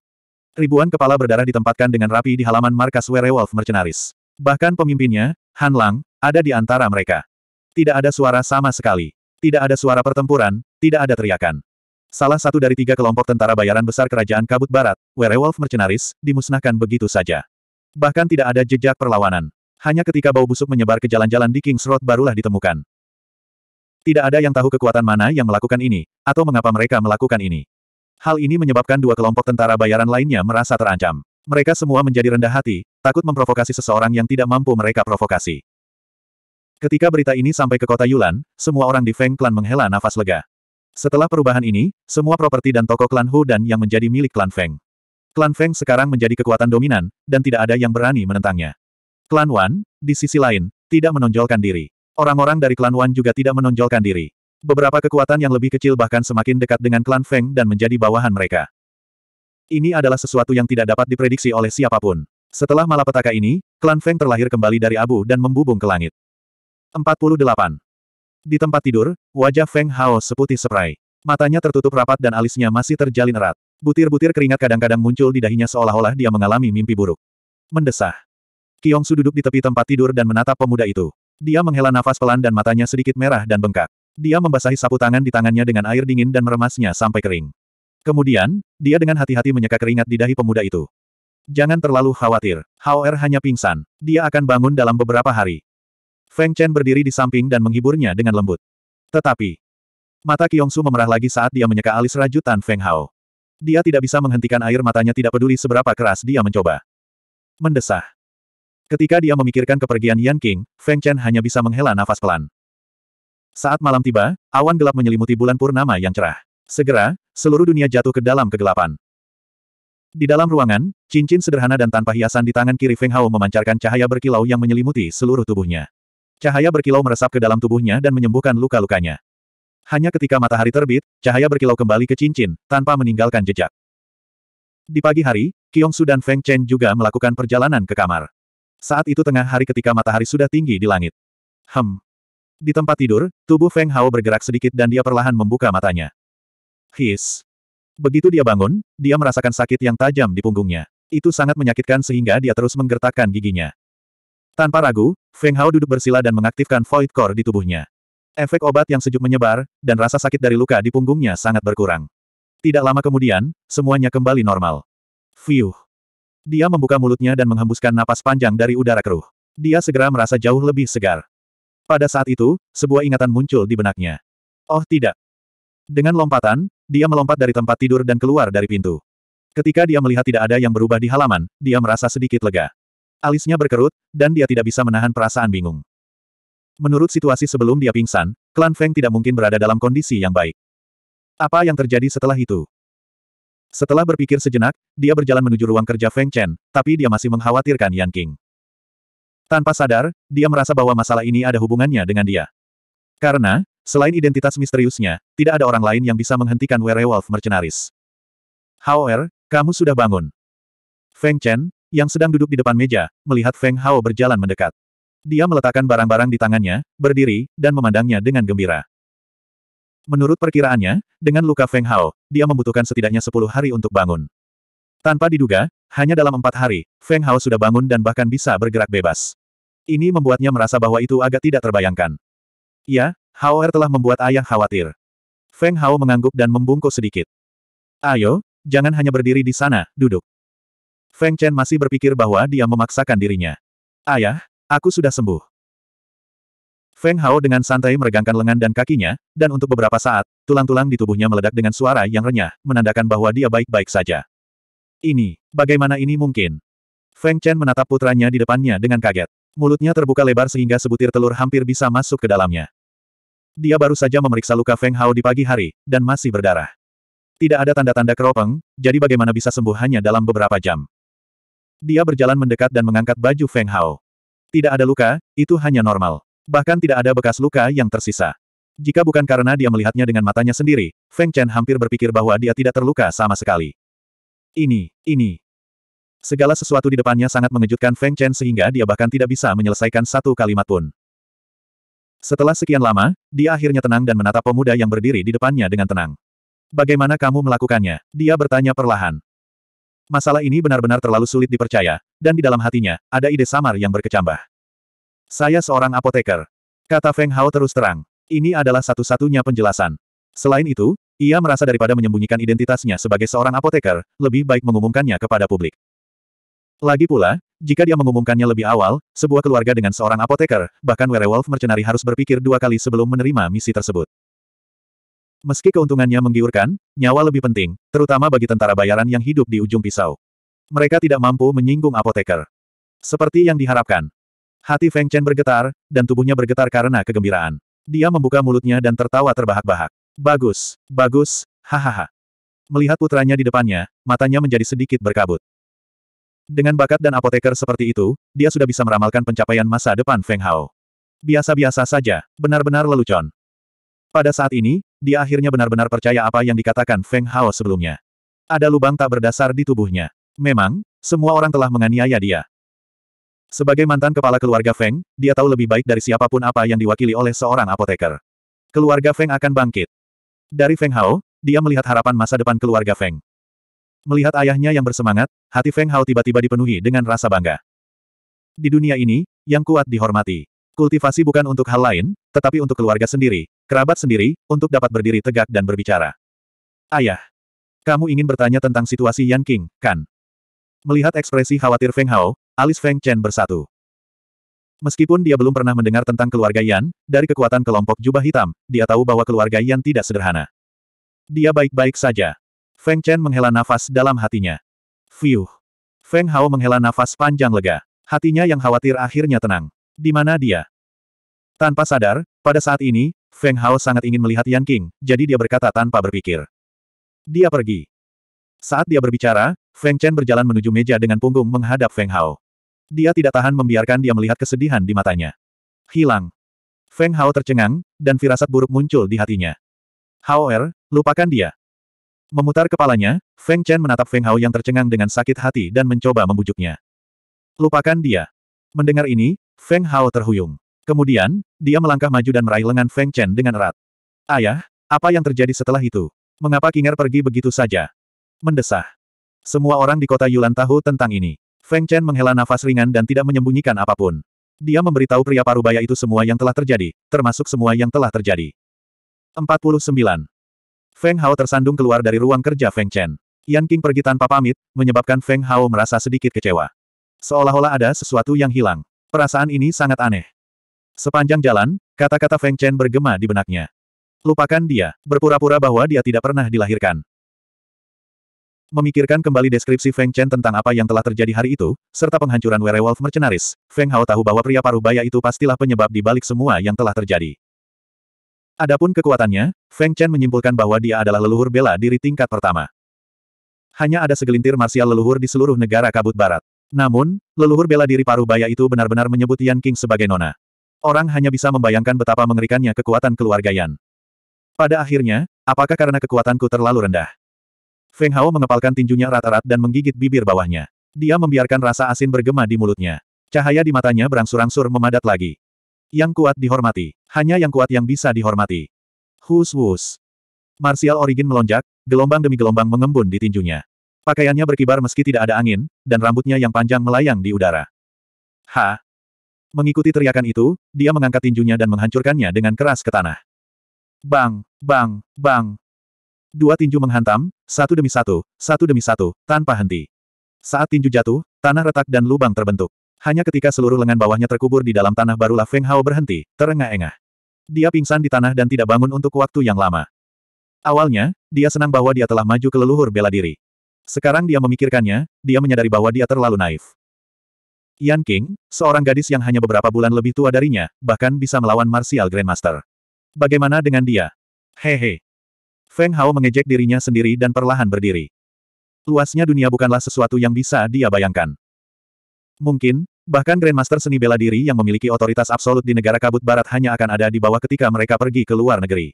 Ribuan kepala berdarah ditempatkan dengan rapi di halaman markas Werewolf Mercenaris. Bahkan pemimpinnya, Han Lang, ada di antara mereka. Tidak ada suara sama sekali. Tidak ada suara pertempuran, tidak ada teriakan. Salah satu dari tiga kelompok tentara bayaran besar kerajaan kabut barat, werewolf mercenaris, dimusnahkan begitu saja. Bahkan tidak ada jejak perlawanan. Hanya ketika bau busuk menyebar ke jalan-jalan di King's Road barulah ditemukan. Tidak ada yang tahu kekuatan mana yang melakukan ini, atau mengapa mereka melakukan ini. Hal ini menyebabkan dua kelompok tentara bayaran lainnya merasa terancam. Mereka semua menjadi rendah hati, takut memprovokasi seseorang yang tidak mampu mereka provokasi. Ketika berita ini sampai ke kota Yulan, semua orang di Feng Clan menghela nafas lega. Setelah perubahan ini, semua properti dan toko klan Hu dan yang menjadi milik klan Feng. Klan Feng sekarang menjadi kekuatan dominan, dan tidak ada yang berani menentangnya. Klan Wan, di sisi lain, tidak menonjolkan diri. Orang-orang dari klan Wan juga tidak menonjolkan diri. Beberapa kekuatan yang lebih kecil bahkan semakin dekat dengan klan Feng dan menjadi bawahan mereka. Ini adalah sesuatu yang tidak dapat diprediksi oleh siapapun. Setelah malapetaka ini, klan Feng terlahir kembali dari abu dan membubung ke langit. 48. Di tempat tidur, wajah Feng Hao seputih seprai. Matanya tertutup rapat dan alisnya masih terjalin erat. Butir-butir keringat kadang-kadang muncul di dahinya seolah-olah dia mengalami mimpi buruk. Mendesah. Kiong Su duduk di tepi tempat tidur dan menatap pemuda itu. Dia menghela nafas pelan dan matanya sedikit merah dan bengkak. Dia membasahi sapu tangan di tangannya dengan air dingin dan meremasnya sampai kering. Kemudian, dia dengan hati-hati menyeka keringat di dahi pemuda itu. Jangan terlalu khawatir. Hao Er hanya pingsan. Dia akan bangun dalam beberapa hari. Feng Chen berdiri di samping dan menghiburnya dengan lembut. Tetapi, mata Su memerah lagi saat dia menyeka alis rajutan Feng Hao. Dia tidak bisa menghentikan air matanya tidak peduli seberapa keras dia mencoba. Mendesah. Ketika dia memikirkan kepergian Yan King, Feng Chen hanya bisa menghela nafas pelan. Saat malam tiba, awan gelap menyelimuti bulan purnama yang cerah. Segera, seluruh dunia jatuh ke dalam kegelapan. Di dalam ruangan, cincin sederhana dan tanpa hiasan di tangan kiri Feng Hao memancarkan cahaya berkilau yang menyelimuti seluruh tubuhnya. Cahaya berkilau meresap ke dalam tubuhnya dan menyembuhkan luka-lukanya. Hanya ketika matahari terbit, cahaya berkilau kembali ke cincin, tanpa meninggalkan jejak. Di pagi hari, Kyongsu dan Feng Chen juga melakukan perjalanan ke kamar. Saat itu tengah hari ketika matahari sudah tinggi di langit. Hem. Di tempat tidur, tubuh Feng Hao bergerak sedikit dan dia perlahan membuka matanya. His. Begitu dia bangun, dia merasakan sakit yang tajam di punggungnya. Itu sangat menyakitkan sehingga dia terus menggertakkan giginya. Tanpa ragu, Feng Hao duduk bersila dan mengaktifkan Void Core di tubuhnya. Efek obat yang sejuk menyebar, dan rasa sakit dari luka di punggungnya sangat berkurang. Tidak lama kemudian, semuanya kembali normal. Fiuh. Dia membuka mulutnya dan menghembuskan napas panjang dari udara keruh. Dia segera merasa jauh lebih segar. Pada saat itu, sebuah ingatan muncul di benaknya. Oh tidak. Dengan lompatan, dia melompat dari tempat tidur dan keluar dari pintu. Ketika dia melihat tidak ada yang berubah di halaman, dia merasa sedikit lega. Alisnya berkerut, dan dia tidak bisa menahan perasaan bingung. Menurut situasi sebelum dia pingsan, klan Feng tidak mungkin berada dalam kondisi yang baik. Apa yang terjadi setelah itu? Setelah berpikir sejenak, dia berjalan menuju ruang kerja Feng Chen, tapi dia masih mengkhawatirkan Yan King. Tanpa sadar, dia merasa bahwa masalah ini ada hubungannya dengan dia. Karena, selain identitas misteriusnya, tidak ada orang lain yang bisa menghentikan werewolf mercenaris. However, kamu sudah bangun. Feng Chen, yang sedang duduk di depan meja, melihat Feng Hao berjalan mendekat. Dia meletakkan barang-barang di tangannya, berdiri, dan memandangnya dengan gembira. Menurut perkiraannya, dengan luka Feng Hao, dia membutuhkan setidaknya sepuluh hari untuk bangun. Tanpa diduga, hanya dalam empat hari, Feng Hao sudah bangun dan bahkan bisa bergerak bebas. Ini membuatnya merasa bahwa itu agak tidak terbayangkan. Ya, Hao Er telah membuat ayah khawatir. Feng Hao mengangguk dan membungkuk sedikit. Ayo, jangan hanya berdiri di sana, duduk. Feng Chen masih berpikir bahwa dia memaksakan dirinya. Ayah, aku sudah sembuh. Feng Hao dengan santai meregangkan lengan dan kakinya, dan untuk beberapa saat, tulang-tulang di tubuhnya meledak dengan suara yang renyah, menandakan bahwa dia baik-baik saja. Ini, bagaimana ini mungkin? Feng Chen menatap putranya di depannya dengan kaget. Mulutnya terbuka lebar sehingga sebutir telur hampir bisa masuk ke dalamnya. Dia baru saja memeriksa luka Feng Hao di pagi hari, dan masih berdarah. Tidak ada tanda-tanda keropeng, jadi bagaimana bisa sembuh hanya dalam beberapa jam. Dia berjalan mendekat dan mengangkat baju Feng Hao. Tidak ada luka, itu hanya normal. Bahkan tidak ada bekas luka yang tersisa. Jika bukan karena dia melihatnya dengan matanya sendiri, Feng Chen hampir berpikir bahwa dia tidak terluka sama sekali. Ini, ini. Segala sesuatu di depannya sangat mengejutkan Feng Chen sehingga dia bahkan tidak bisa menyelesaikan satu kalimat pun. Setelah sekian lama, dia akhirnya tenang dan menatap pemuda yang berdiri di depannya dengan tenang. Bagaimana kamu melakukannya? Dia bertanya perlahan. Masalah ini benar-benar terlalu sulit dipercaya, dan di dalam hatinya, ada ide samar yang berkecambah. Saya seorang apoteker. Kata Feng Hao terus terang. Ini adalah satu-satunya penjelasan. Selain itu, ia merasa daripada menyembunyikan identitasnya sebagai seorang apoteker, lebih baik mengumumkannya kepada publik. Lagi pula, jika dia mengumumkannya lebih awal, sebuah keluarga dengan seorang apoteker, bahkan werewolf mercenary harus berpikir dua kali sebelum menerima misi tersebut. Meski keuntungannya menggiurkan, nyawa lebih penting, terutama bagi tentara bayaran yang hidup di ujung pisau. Mereka tidak mampu menyinggung apoteker. Seperti yang diharapkan. Hati Feng Chen bergetar, dan tubuhnya bergetar karena kegembiraan. Dia membuka mulutnya dan tertawa terbahak-bahak. Bagus, bagus, hahaha. Melihat putranya di depannya, matanya menjadi sedikit berkabut. Dengan bakat dan apoteker seperti itu, dia sudah bisa meramalkan pencapaian masa depan Feng Hao. Biasa-biasa saja, benar-benar lelucon. Pada saat ini, dia akhirnya benar-benar percaya apa yang dikatakan Feng Hao sebelumnya. Ada lubang tak berdasar di tubuhnya. Memang, semua orang telah menganiaya dia. Sebagai mantan kepala keluarga Feng, dia tahu lebih baik dari siapapun apa yang diwakili oleh seorang apoteker. Keluarga Feng akan bangkit. Dari Feng Hao, dia melihat harapan masa depan keluarga Feng. Melihat ayahnya yang bersemangat, hati Feng Hao tiba-tiba dipenuhi dengan rasa bangga. Di dunia ini, yang kuat dihormati. Kultivasi bukan untuk hal lain, tetapi untuk keluarga sendiri, kerabat sendiri, untuk dapat berdiri tegak dan berbicara. Ayah. Kamu ingin bertanya tentang situasi Yan King, kan? Melihat ekspresi khawatir Feng Hao, alis Feng Chen bersatu. Meskipun dia belum pernah mendengar tentang keluarga Yan, dari kekuatan kelompok jubah hitam, dia tahu bahwa keluarga Yan tidak sederhana. Dia baik-baik saja. Feng Chen menghela nafas dalam hatinya. Fiuh. Feng Hao menghela nafas panjang lega. Hatinya yang khawatir akhirnya tenang. Di mana dia? Tanpa sadar, pada saat ini, Feng Hao sangat ingin melihat Yan King, jadi dia berkata tanpa berpikir. Dia pergi. Saat dia berbicara, Feng Chen berjalan menuju meja dengan punggung menghadap Feng Hao. Dia tidak tahan membiarkan dia melihat kesedihan di matanya. Hilang. Feng Hao tercengang, dan firasat buruk muncul di hatinya. Hao Er, lupakan dia. Memutar kepalanya, Feng Chen menatap Feng Hao yang tercengang dengan sakit hati dan mencoba membujuknya. Lupakan dia. Mendengar ini, Feng Hao terhuyung. Kemudian, dia melangkah maju dan meraih lengan Feng Chen dengan erat. Ayah, apa yang terjadi setelah itu? Mengapa Kinger pergi begitu saja? Mendesah. Semua orang di kota Yulan tahu tentang ini. Feng Chen menghela nafas ringan dan tidak menyembunyikan apapun. Dia memberitahu pria parubaya itu semua yang telah terjadi, termasuk semua yang telah terjadi. 49. Feng Hao tersandung keluar dari ruang kerja Feng Chen. Yan King pergi tanpa pamit, menyebabkan Feng Hao merasa sedikit kecewa. Seolah-olah ada sesuatu yang hilang. Perasaan ini sangat aneh. Sepanjang jalan, kata-kata Feng Chen bergema di benaknya. Lupakan dia, berpura-pura bahwa dia tidak pernah dilahirkan. Memikirkan kembali deskripsi Feng Chen tentang apa yang telah terjadi hari itu, serta penghancuran werewolf mercenaris, Feng Hao tahu bahwa pria paruh baya itu pastilah penyebab di balik semua yang telah terjadi. Adapun kekuatannya, Feng Chen menyimpulkan bahwa dia adalah leluhur bela diri tingkat pertama. Hanya ada segelintir marsial leluhur di seluruh negara kabut barat. Namun, leluhur bela diri paruh Baya itu benar-benar menyebut Yan King sebagai nona. Orang hanya bisa membayangkan betapa mengerikannya kekuatan keluarga Yan. Pada akhirnya, apakah karena kekuatanku terlalu rendah? Feng Hao mengepalkan tinjunya rata-rat dan menggigit bibir bawahnya. Dia membiarkan rasa asin bergema di mulutnya. Cahaya di matanya berangsur-angsur memadat lagi. Yang kuat dihormati. Hanya yang kuat yang bisa dihormati. Hus-hus. Martial Origin melonjak, gelombang demi gelombang mengembun di tinjunya. Pakaiannya berkibar meski tidak ada angin, dan rambutnya yang panjang melayang di udara. Ha! Mengikuti teriakan itu, dia mengangkat tinjunya dan menghancurkannya dengan keras ke tanah. Bang! Bang! Bang! Dua tinju menghantam, satu demi satu, satu demi satu, tanpa henti. Saat tinju jatuh, tanah retak dan lubang terbentuk. Hanya ketika seluruh lengan bawahnya terkubur di dalam tanah barulah Feng Hao berhenti, terengah-engah. Dia pingsan di tanah dan tidak bangun untuk waktu yang lama. Awalnya, dia senang bahwa dia telah maju ke leluhur bela diri. Sekarang dia memikirkannya, dia menyadari bahwa dia terlalu naif. Yan King, seorang gadis yang hanya beberapa bulan lebih tua darinya, bahkan bisa melawan Martial Grandmaster. Bagaimana dengan dia? Hehe. Feng Hao mengejek dirinya sendiri dan perlahan berdiri. Luasnya dunia bukanlah sesuatu yang bisa dia bayangkan. Mungkin, bahkan Grandmaster seni bela diri yang memiliki otoritas absolut di negara kabut barat hanya akan ada di bawah ketika mereka pergi ke luar negeri.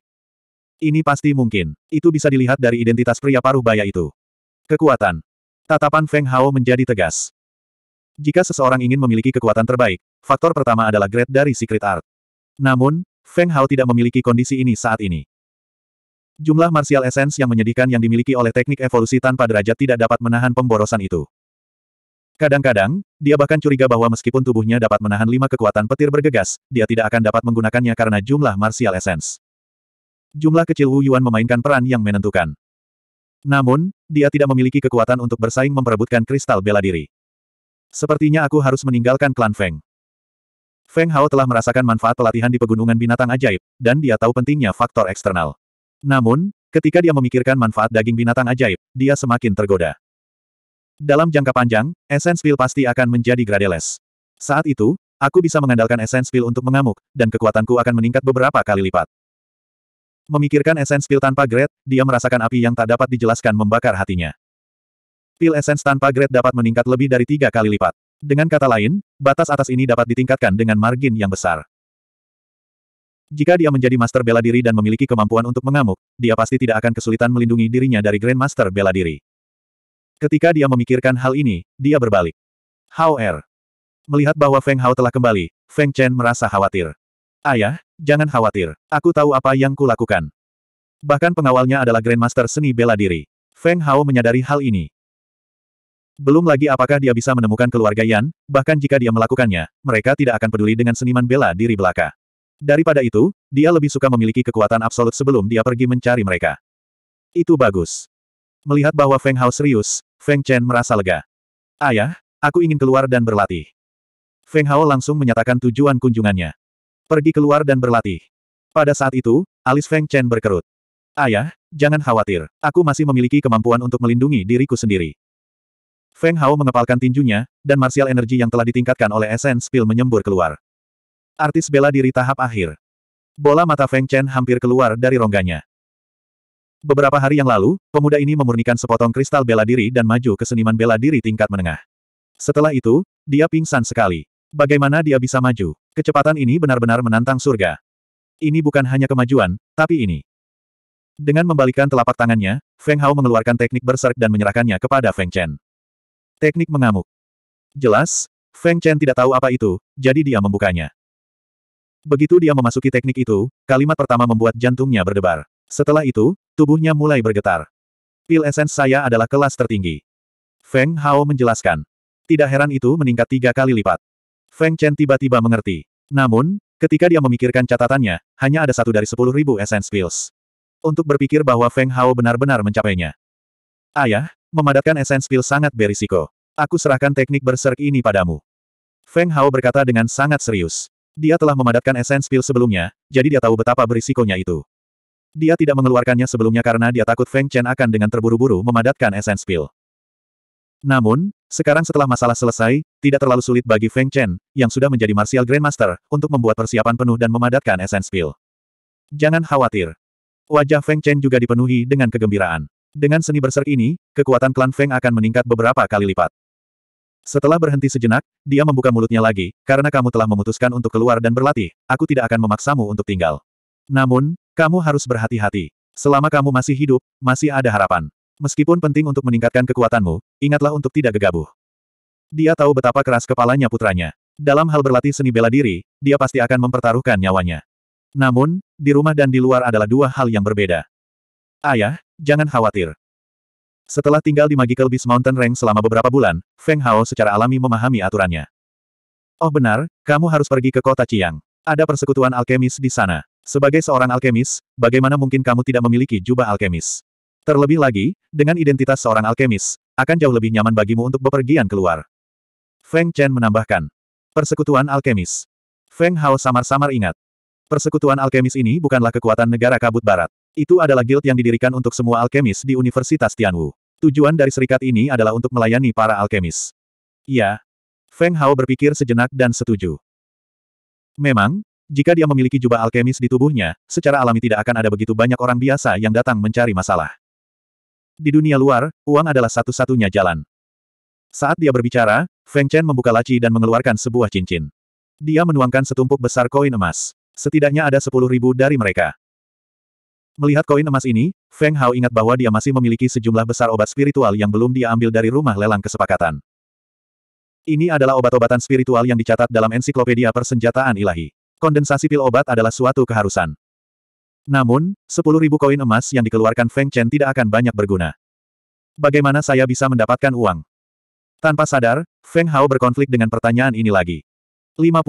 Ini pasti mungkin. Itu bisa dilihat dari identitas pria paruh baya itu. Kekuatan. Tatapan Feng Hao menjadi tegas. Jika seseorang ingin memiliki kekuatan terbaik, faktor pertama adalah grade dari Secret Art. Namun, Feng Hao tidak memiliki kondisi ini saat ini. Jumlah martial essence yang menyedihkan yang dimiliki oleh teknik evolusi tanpa derajat tidak dapat menahan pemborosan itu. Kadang-kadang, dia bahkan curiga bahwa meskipun tubuhnya dapat menahan lima kekuatan petir bergegas, dia tidak akan dapat menggunakannya karena jumlah martial essence. Jumlah kecil Wu Yuan memainkan peran yang menentukan. Namun, dia tidak memiliki kekuatan untuk bersaing memperebutkan kristal bela diri. Sepertinya aku harus meninggalkan klan Feng. Feng Hao telah merasakan manfaat pelatihan di pegunungan binatang ajaib, dan dia tahu pentingnya faktor eksternal. Namun, ketika dia memikirkan manfaat daging binatang ajaib, dia semakin tergoda. Dalam jangka panjang, Essence Pill pasti akan menjadi Gradeles. Saat itu, aku bisa mengandalkan Essence Pill untuk mengamuk, dan kekuatanku akan meningkat beberapa kali lipat. Memikirkan esens pil tanpa grade, dia merasakan api yang tak dapat dijelaskan membakar hatinya. Pil esens tanpa grade dapat meningkat lebih dari tiga kali lipat. Dengan kata lain, batas atas ini dapat ditingkatkan dengan margin yang besar. Jika dia menjadi master bela diri dan memiliki kemampuan untuk mengamuk, dia pasti tidak akan kesulitan melindungi dirinya dari Grandmaster bela diri. Ketika dia memikirkan hal ini, dia berbalik. Hao Er. Melihat bahwa Feng Hao telah kembali, Feng Chen merasa khawatir. Ayah, Jangan khawatir, aku tahu apa yang kulakukan. Bahkan pengawalnya adalah Grandmaster seni bela diri. Feng Hao menyadari hal ini. Belum lagi apakah dia bisa menemukan keluarga Yan, bahkan jika dia melakukannya, mereka tidak akan peduli dengan seniman bela diri belaka. Daripada itu, dia lebih suka memiliki kekuatan absolut sebelum dia pergi mencari mereka. Itu bagus. Melihat bahwa Feng Hao serius, Feng Chen merasa lega. Ayah, aku ingin keluar dan berlatih. Feng Hao langsung menyatakan tujuan kunjungannya. Pergi keluar dan berlatih. Pada saat itu, alis Feng Chen berkerut. Ayah, jangan khawatir, aku masih memiliki kemampuan untuk melindungi diriku sendiri. Feng Hao mengepalkan tinjunya, dan martial energi yang telah ditingkatkan oleh Essence Pill menyembur keluar. Artis bela diri tahap akhir. Bola mata Feng Chen hampir keluar dari rongganya. Beberapa hari yang lalu, pemuda ini memurnikan sepotong kristal bela diri dan maju ke seniman bela diri tingkat menengah. Setelah itu, dia pingsan sekali. Bagaimana dia bisa maju? Kecepatan ini benar-benar menantang surga. Ini bukan hanya kemajuan, tapi ini. Dengan membalikkan telapak tangannya, Feng Hao mengeluarkan teknik berserk dan menyerahkannya kepada Feng Chen. Teknik mengamuk. Jelas, Feng Chen tidak tahu apa itu, jadi dia membukanya. Begitu dia memasuki teknik itu, kalimat pertama membuat jantungnya berdebar. Setelah itu, tubuhnya mulai bergetar. Pil esens saya adalah kelas tertinggi. Feng Hao menjelaskan. Tidak heran itu meningkat tiga kali lipat. Feng Chen tiba-tiba mengerti. Namun, ketika dia memikirkan catatannya, hanya ada satu dari sepuluh ribu essence pills. Untuk berpikir bahwa Feng Hao benar-benar mencapainya. Ayah, memadatkan essence pills sangat berisiko. Aku serahkan teknik berserk ini padamu. Feng Hao berkata dengan sangat serius. Dia telah memadatkan essence pill sebelumnya, jadi dia tahu betapa berisikonya itu. Dia tidak mengeluarkannya sebelumnya karena dia takut Feng Chen akan dengan terburu-buru memadatkan essence pill. Namun, sekarang setelah masalah selesai, tidak terlalu sulit bagi Feng Chen, yang sudah menjadi Martial Grandmaster, untuk membuat persiapan penuh dan memadatkan Essence Pill. Jangan khawatir. Wajah Feng Chen juga dipenuhi dengan kegembiraan. Dengan seni berserk ini, kekuatan klan Feng akan meningkat beberapa kali lipat. Setelah berhenti sejenak, dia membuka mulutnya lagi, karena kamu telah memutuskan untuk keluar dan berlatih, aku tidak akan memaksamu untuk tinggal. Namun, kamu harus berhati-hati. Selama kamu masih hidup, masih ada harapan. Meskipun penting untuk meningkatkan kekuatanmu, ingatlah untuk tidak gegabah. Dia tahu betapa keras kepalanya putranya. Dalam hal berlatih seni bela diri, dia pasti akan mempertaruhkan nyawanya. Namun, di rumah dan di luar adalah dua hal yang berbeda. Ayah, jangan khawatir. Setelah tinggal di Magical Beast Mountain Range selama beberapa bulan, Feng Hao secara alami memahami aturannya. Oh benar, kamu harus pergi ke kota Chiang. Ada persekutuan alkemis di sana. Sebagai seorang alkemis, bagaimana mungkin kamu tidak memiliki jubah alkemis? Terlebih lagi, dengan identitas seorang alkemis, akan jauh lebih nyaman bagimu untuk bepergian keluar. Feng Chen menambahkan. Persekutuan Alkemis. Feng Hao samar-samar ingat. Persekutuan alkemis ini bukanlah kekuatan negara kabut barat. Itu adalah guild yang didirikan untuk semua alkemis di Universitas Tianwu. Tujuan dari serikat ini adalah untuk melayani para alkemis. Ya, Feng Hao berpikir sejenak dan setuju. Memang, jika dia memiliki jubah alkemis di tubuhnya, secara alami tidak akan ada begitu banyak orang biasa yang datang mencari masalah. Di dunia luar, uang adalah satu-satunya jalan. Saat dia berbicara, Feng Chen membuka laci dan mengeluarkan sebuah cincin. Dia menuangkan setumpuk besar koin emas. Setidaknya ada sepuluh ribu dari mereka. Melihat koin emas ini, Feng Hao ingat bahwa dia masih memiliki sejumlah besar obat spiritual yang belum dia ambil dari rumah lelang kesepakatan. Ini adalah obat-obatan spiritual yang dicatat dalam ensiklopedia persenjataan ilahi. Kondensasi pil obat adalah suatu keharusan. Namun, sepuluh ribu koin emas yang dikeluarkan Feng Chen tidak akan banyak berguna. Bagaimana saya bisa mendapatkan uang? Tanpa sadar, Feng Hao berkonflik dengan pertanyaan ini lagi. 50.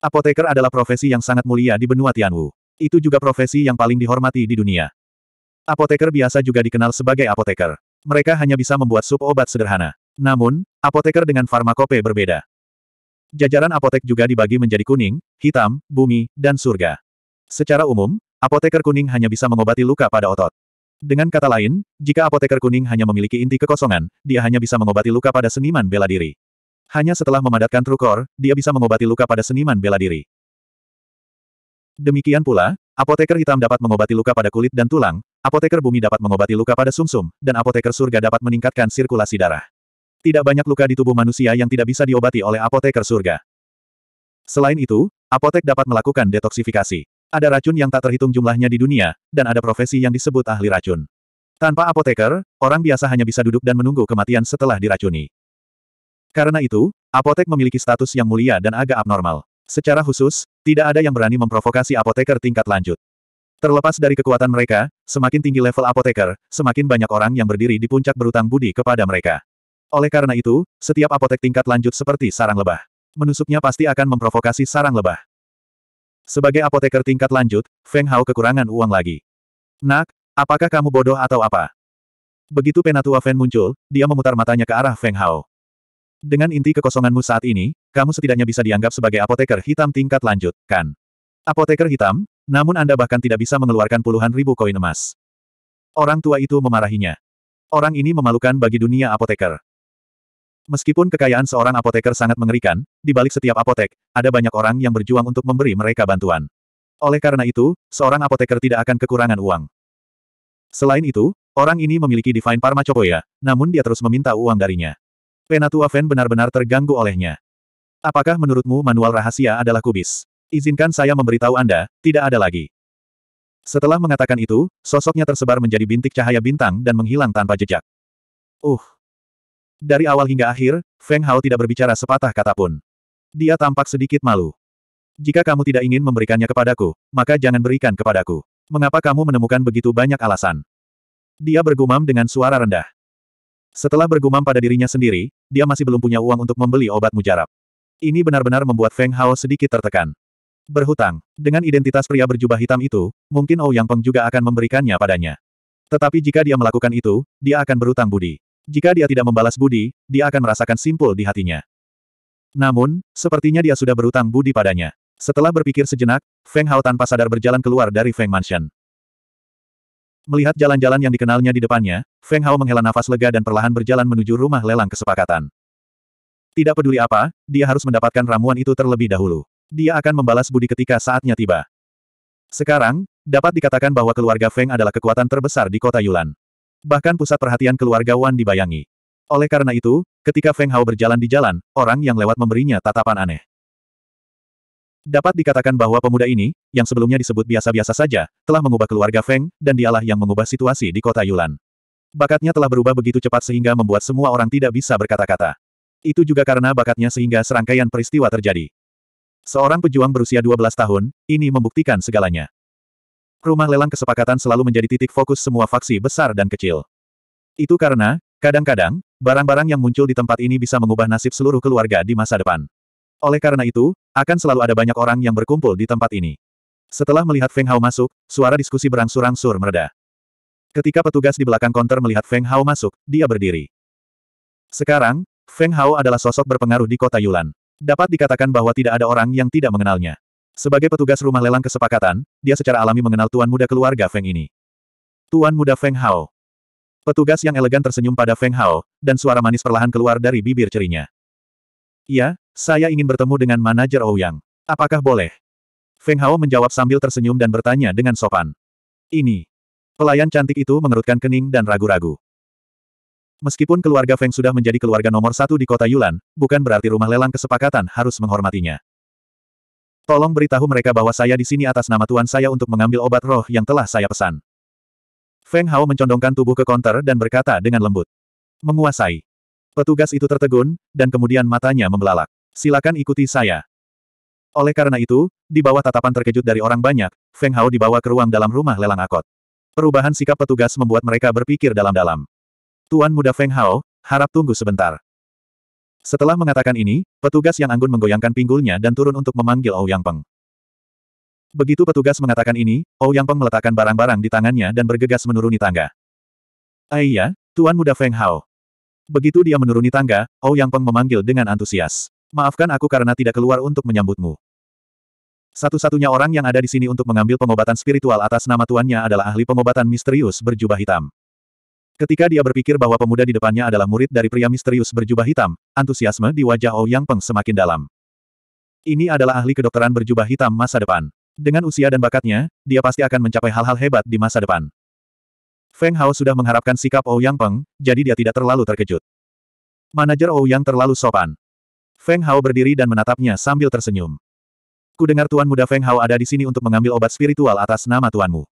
Apoteker adalah profesi yang sangat mulia di benua Tianwu. Itu juga profesi yang paling dihormati di dunia. Apoteker biasa juga dikenal sebagai apoteker. Mereka hanya bisa membuat sup obat sederhana. Namun, apoteker dengan farmakope berbeda. Jajaran apotek juga dibagi menjadi kuning, hitam, bumi, dan surga. Secara umum, Apoteker kuning hanya bisa mengobati luka pada otot. Dengan kata lain, jika apoteker kuning hanya memiliki inti kekosongan, dia hanya bisa mengobati luka pada seniman bela diri. Hanya setelah memadatkan trukor, dia bisa mengobati luka pada seniman bela diri. Demikian pula, apoteker hitam dapat mengobati luka pada kulit dan tulang, apoteker bumi dapat mengobati luka pada sumsum, -sum, dan apoteker surga dapat meningkatkan sirkulasi darah. Tidak banyak luka di tubuh manusia yang tidak bisa diobati oleh apoteker surga. Selain itu, apotek dapat melakukan detoksifikasi. Ada racun yang tak terhitung jumlahnya di dunia, dan ada profesi yang disebut ahli racun. Tanpa apoteker, orang biasa hanya bisa duduk dan menunggu kematian setelah diracuni. Karena itu, apotek memiliki status yang mulia dan agak abnormal. Secara khusus, tidak ada yang berani memprovokasi apoteker tingkat lanjut. Terlepas dari kekuatan mereka, semakin tinggi level apoteker, semakin banyak orang yang berdiri di puncak berutang budi kepada mereka. Oleh karena itu, setiap apotek tingkat lanjut seperti sarang lebah. Menusuknya pasti akan memprovokasi sarang lebah. Sebagai apoteker tingkat lanjut, Feng Hao kekurangan uang lagi. Nak, apakah kamu bodoh atau apa? Begitu Penatua Feng muncul, dia memutar matanya ke arah Feng Hao. Dengan inti kekosonganmu saat ini, kamu setidaknya bisa dianggap sebagai apoteker hitam tingkat lanjut, kan? Apoteker hitam? Namun Anda bahkan tidak bisa mengeluarkan puluhan ribu koin emas. Orang tua itu memarahinya. Orang ini memalukan bagi dunia apoteker. Meskipun kekayaan seorang apoteker sangat mengerikan, di balik setiap apotek, ada banyak orang yang berjuang untuk memberi mereka bantuan. Oleh karena itu, seorang apoteker tidak akan kekurangan uang. Selain itu, orang ini memiliki Divine Parma Chopoya, namun dia terus meminta uang darinya. Penatua Fen benar-benar terganggu olehnya. Apakah menurutmu manual rahasia adalah kubis? Izinkan saya memberitahu Anda, tidak ada lagi. Setelah mengatakan itu, sosoknya tersebar menjadi bintik cahaya bintang dan menghilang tanpa jejak. Uh, dari awal hingga akhir, Feng Hao tidak berbicara sepatah kata pun. Dia tampak sedikit malu. Jika kamu tidak ingin memberikannya kepadaku, maka jangan berikan kepadaku. Mengapa kamu menemukan begitu banyak alasan? Dia bergumam dengan suara rendah. Setelah bergumam pada dirinya sendiri, dia masih belum punya uang untuk membeli obat mujarab. Ini benar-benar membuat Feng Hao sedikit tertekan. Berhutang. Dengan identitas pria berjubah hitam itu, mungkin Ou oh Peng juga akan memberikannya padanya. Tetapi jika dia melakukan itu, dia akan berhutang budi. Jika dia tidak membalas budi, dia akan merasakan simpul di hatinya. Namun, sepertinya dia sudah berutang budi padanya. Setelah berpikir sejenak, Feng Hao tanpa sadar berjalan keluar dari Feng Mansion. Melihat jalan-jalan yang dikenalnya di depannya, Feng Hao menghela nafas lega dan perlahan berjalan menuju rumah lelang kesepakatan. Tidak peduli apa, dia harus mendapatkan ramuan itu terlebih dahulu. Dia akan membalas budi ketika saatnya tiba. Sekarang, dapat dikatakan bahwa keluarga Feng adalah kekuatan terbesar di kota Yulan. Bahkan pusat perhatian keluarga Wan dibayangi. Oleh karena itu, ketika Feng Hao berjalan di jalan, orang yang lewat memberinya tatapan aneh. Dapat dikatakan bahwa pemuda ini, yang sebelumnya disebut biasa-biasa saja, telah mengubah keluarga Feng, dan dialah yang mengubah situasi di kota Yulan. Bakatnya telah berubah begitu cepat sehingga membuat semua orang tidak bisa berkata-kata. Itu juga karena bakatnya sehingga serangkaian peristiwa terjadi. Seorang pejuang berusia 12 tahun, ini membuktikan segalanya. Rumah lelang kesepakatan selalu menjadi titik fokus semua faksi besar dan kecil. Itu karena, kadang-kadang, barang-barang yang muncul di tempat ini bisa mengubah nasib seluruh keluarga di masa depan. Oleh karena itu, akan selalu ada banyak orang yang berkumpul di tempat ini. Setelah melihat Feng Hao masuk, suara diskusi berangsur-angsur mereda. Ketika petugas di belakang konter melihat Feng Hao masuk, dia berdiri. Sekarang, Feng Hao adalah sosok berpengaruh di kota Yulan. Dapat dikatakan bahwa tidak ada orang yang tidak mengenalnya. Sebagai petugas rumah lelang kesepakatan, dia secara alami mengenal tuan muda keluarga Feng ini. Tuan muda Feng Hao. Petugas yang elegan tersenyum pada Feng Hao, dan suara manis perlahan keluar dari bibir cerinya. Iya, saya ingin bertemu dengan manajer Ouyang. Apakah boleh? Feng Hao menjawab sambil tersenyum dan bertanya dengan sopan. Ini. Pelayan cantik itu mengerutkan kening dan ragu-ragu. Meskipun keluarga Feng sudah menjadi keluarga nomor satu di kota Yulan, bukan berarti rumah lelang kesepakatan harus menghormatinya. Tolong beritahu mereka bahwa saya di sini atas nama tuan saya untuk mengambil obat roh yang telah saya pesan. Feng Hao mencondongkan tubuh ke konter dan berkata dengan lembut. Menguasai. Petugas itu tertegun, dan kemudian matanya membelalak. Silakan ikuti saya. Oleh karena itu, di bawah tatapan terkejut dari orang banyak, Feng Hao dibawa ke ruang dalam rumah lelang akot. Perubahan sikap petugas membuat mereka berpikir dalam-dalam. Tuan muda Feng Hao, harap tunggu sebentar. Setelah mengatakan ini, petugas yang anggun menggoyangkan pinggulnya dan turun untuk memanggil Ou Yang Peng. Begitu petugas mengatakan ini, Ou Yang Peng meletakkan barang-barang di tangannya dan bergegas menuruni tangga. Aiyah, ah Tuan Muda Feng Hao. Begitu dia menuruni tangga, Ou Yang Peng memanggil dengan antusias. Maafkan aku karena tidak keluar untuk menyambutmu. Satu-satunya orang yang ada di sini untuk mengambil pengobatan spiritual atas nama tuannya adalah ahli pengobatan misterius berjubah hitam. Ketika dia berpikir bahwa pemuda di depannya adalah murid dari pria misterius berjubah hitam, antusiasme di wajah Ouyang oh Peng semakin dalam. Ini adalah ahli kedokteran berjubah hitam masa depan. Dengan usia dan bakatnya, dia pasti akan mencapai hal-hal hebat di masa depan. Feng Hao sudah mengharapkan sikap Ouyang oh Peng, jadi dia tidak terlalu terkejut. Manajer Ouyang oh terlalu sopan. Feng Hao berdiri dan menatapnya sambil tersenyum. Ku dengar tuan muda Feng Hao ada di sini untuk mengambil obat spiritual atas nama tuanmu.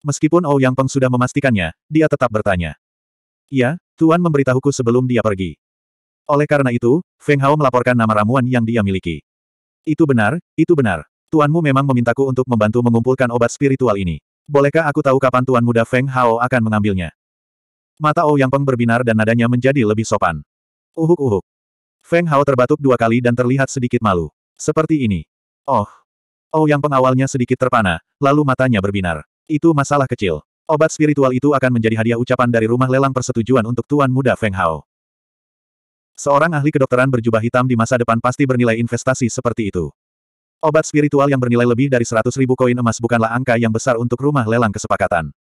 Meskipun Ouyang oh Yang Peng sudah memastikannya, dia tetap bertanya. Ya, Tuan memberitahuku sebelum dia pergi. Oleh karena itu, Feng Hao melaporkan nama ramuan yang dia miliki. Itu benar, itu benar. Tuanmu memang memintaku untuk membantu mengumpulkan obat spiritual ini. Bolehkah aku tahu kapan Tuan Muda Feng Hao akan mengambilnya? Mata Ouyang oh Yang Peng berbinar dan nadanya menjadi lebih sopan. Uhuk-uhuk. Feng Hao terbatuk dua kali dan terlihat sedikit malu. Seperti ini. Oh. Ou oh Yang Peng awalnya sedikit terpana, lalu matanya berbinar. Itu masalah kecil. Obat spiritual itu akan menjadi hadiah ucapan dari rumah lelang persetujuan untuk Tuan Muda Feng Hao. Seorang ahli kedokteran berjubah hitam di masa depan pasti bernilai investasi seperti itu. Obat spiritual yang bernilai lebih dari 100 ribu koin emas bukanlah angka yang besar untuk rumah lelang kesepakatan.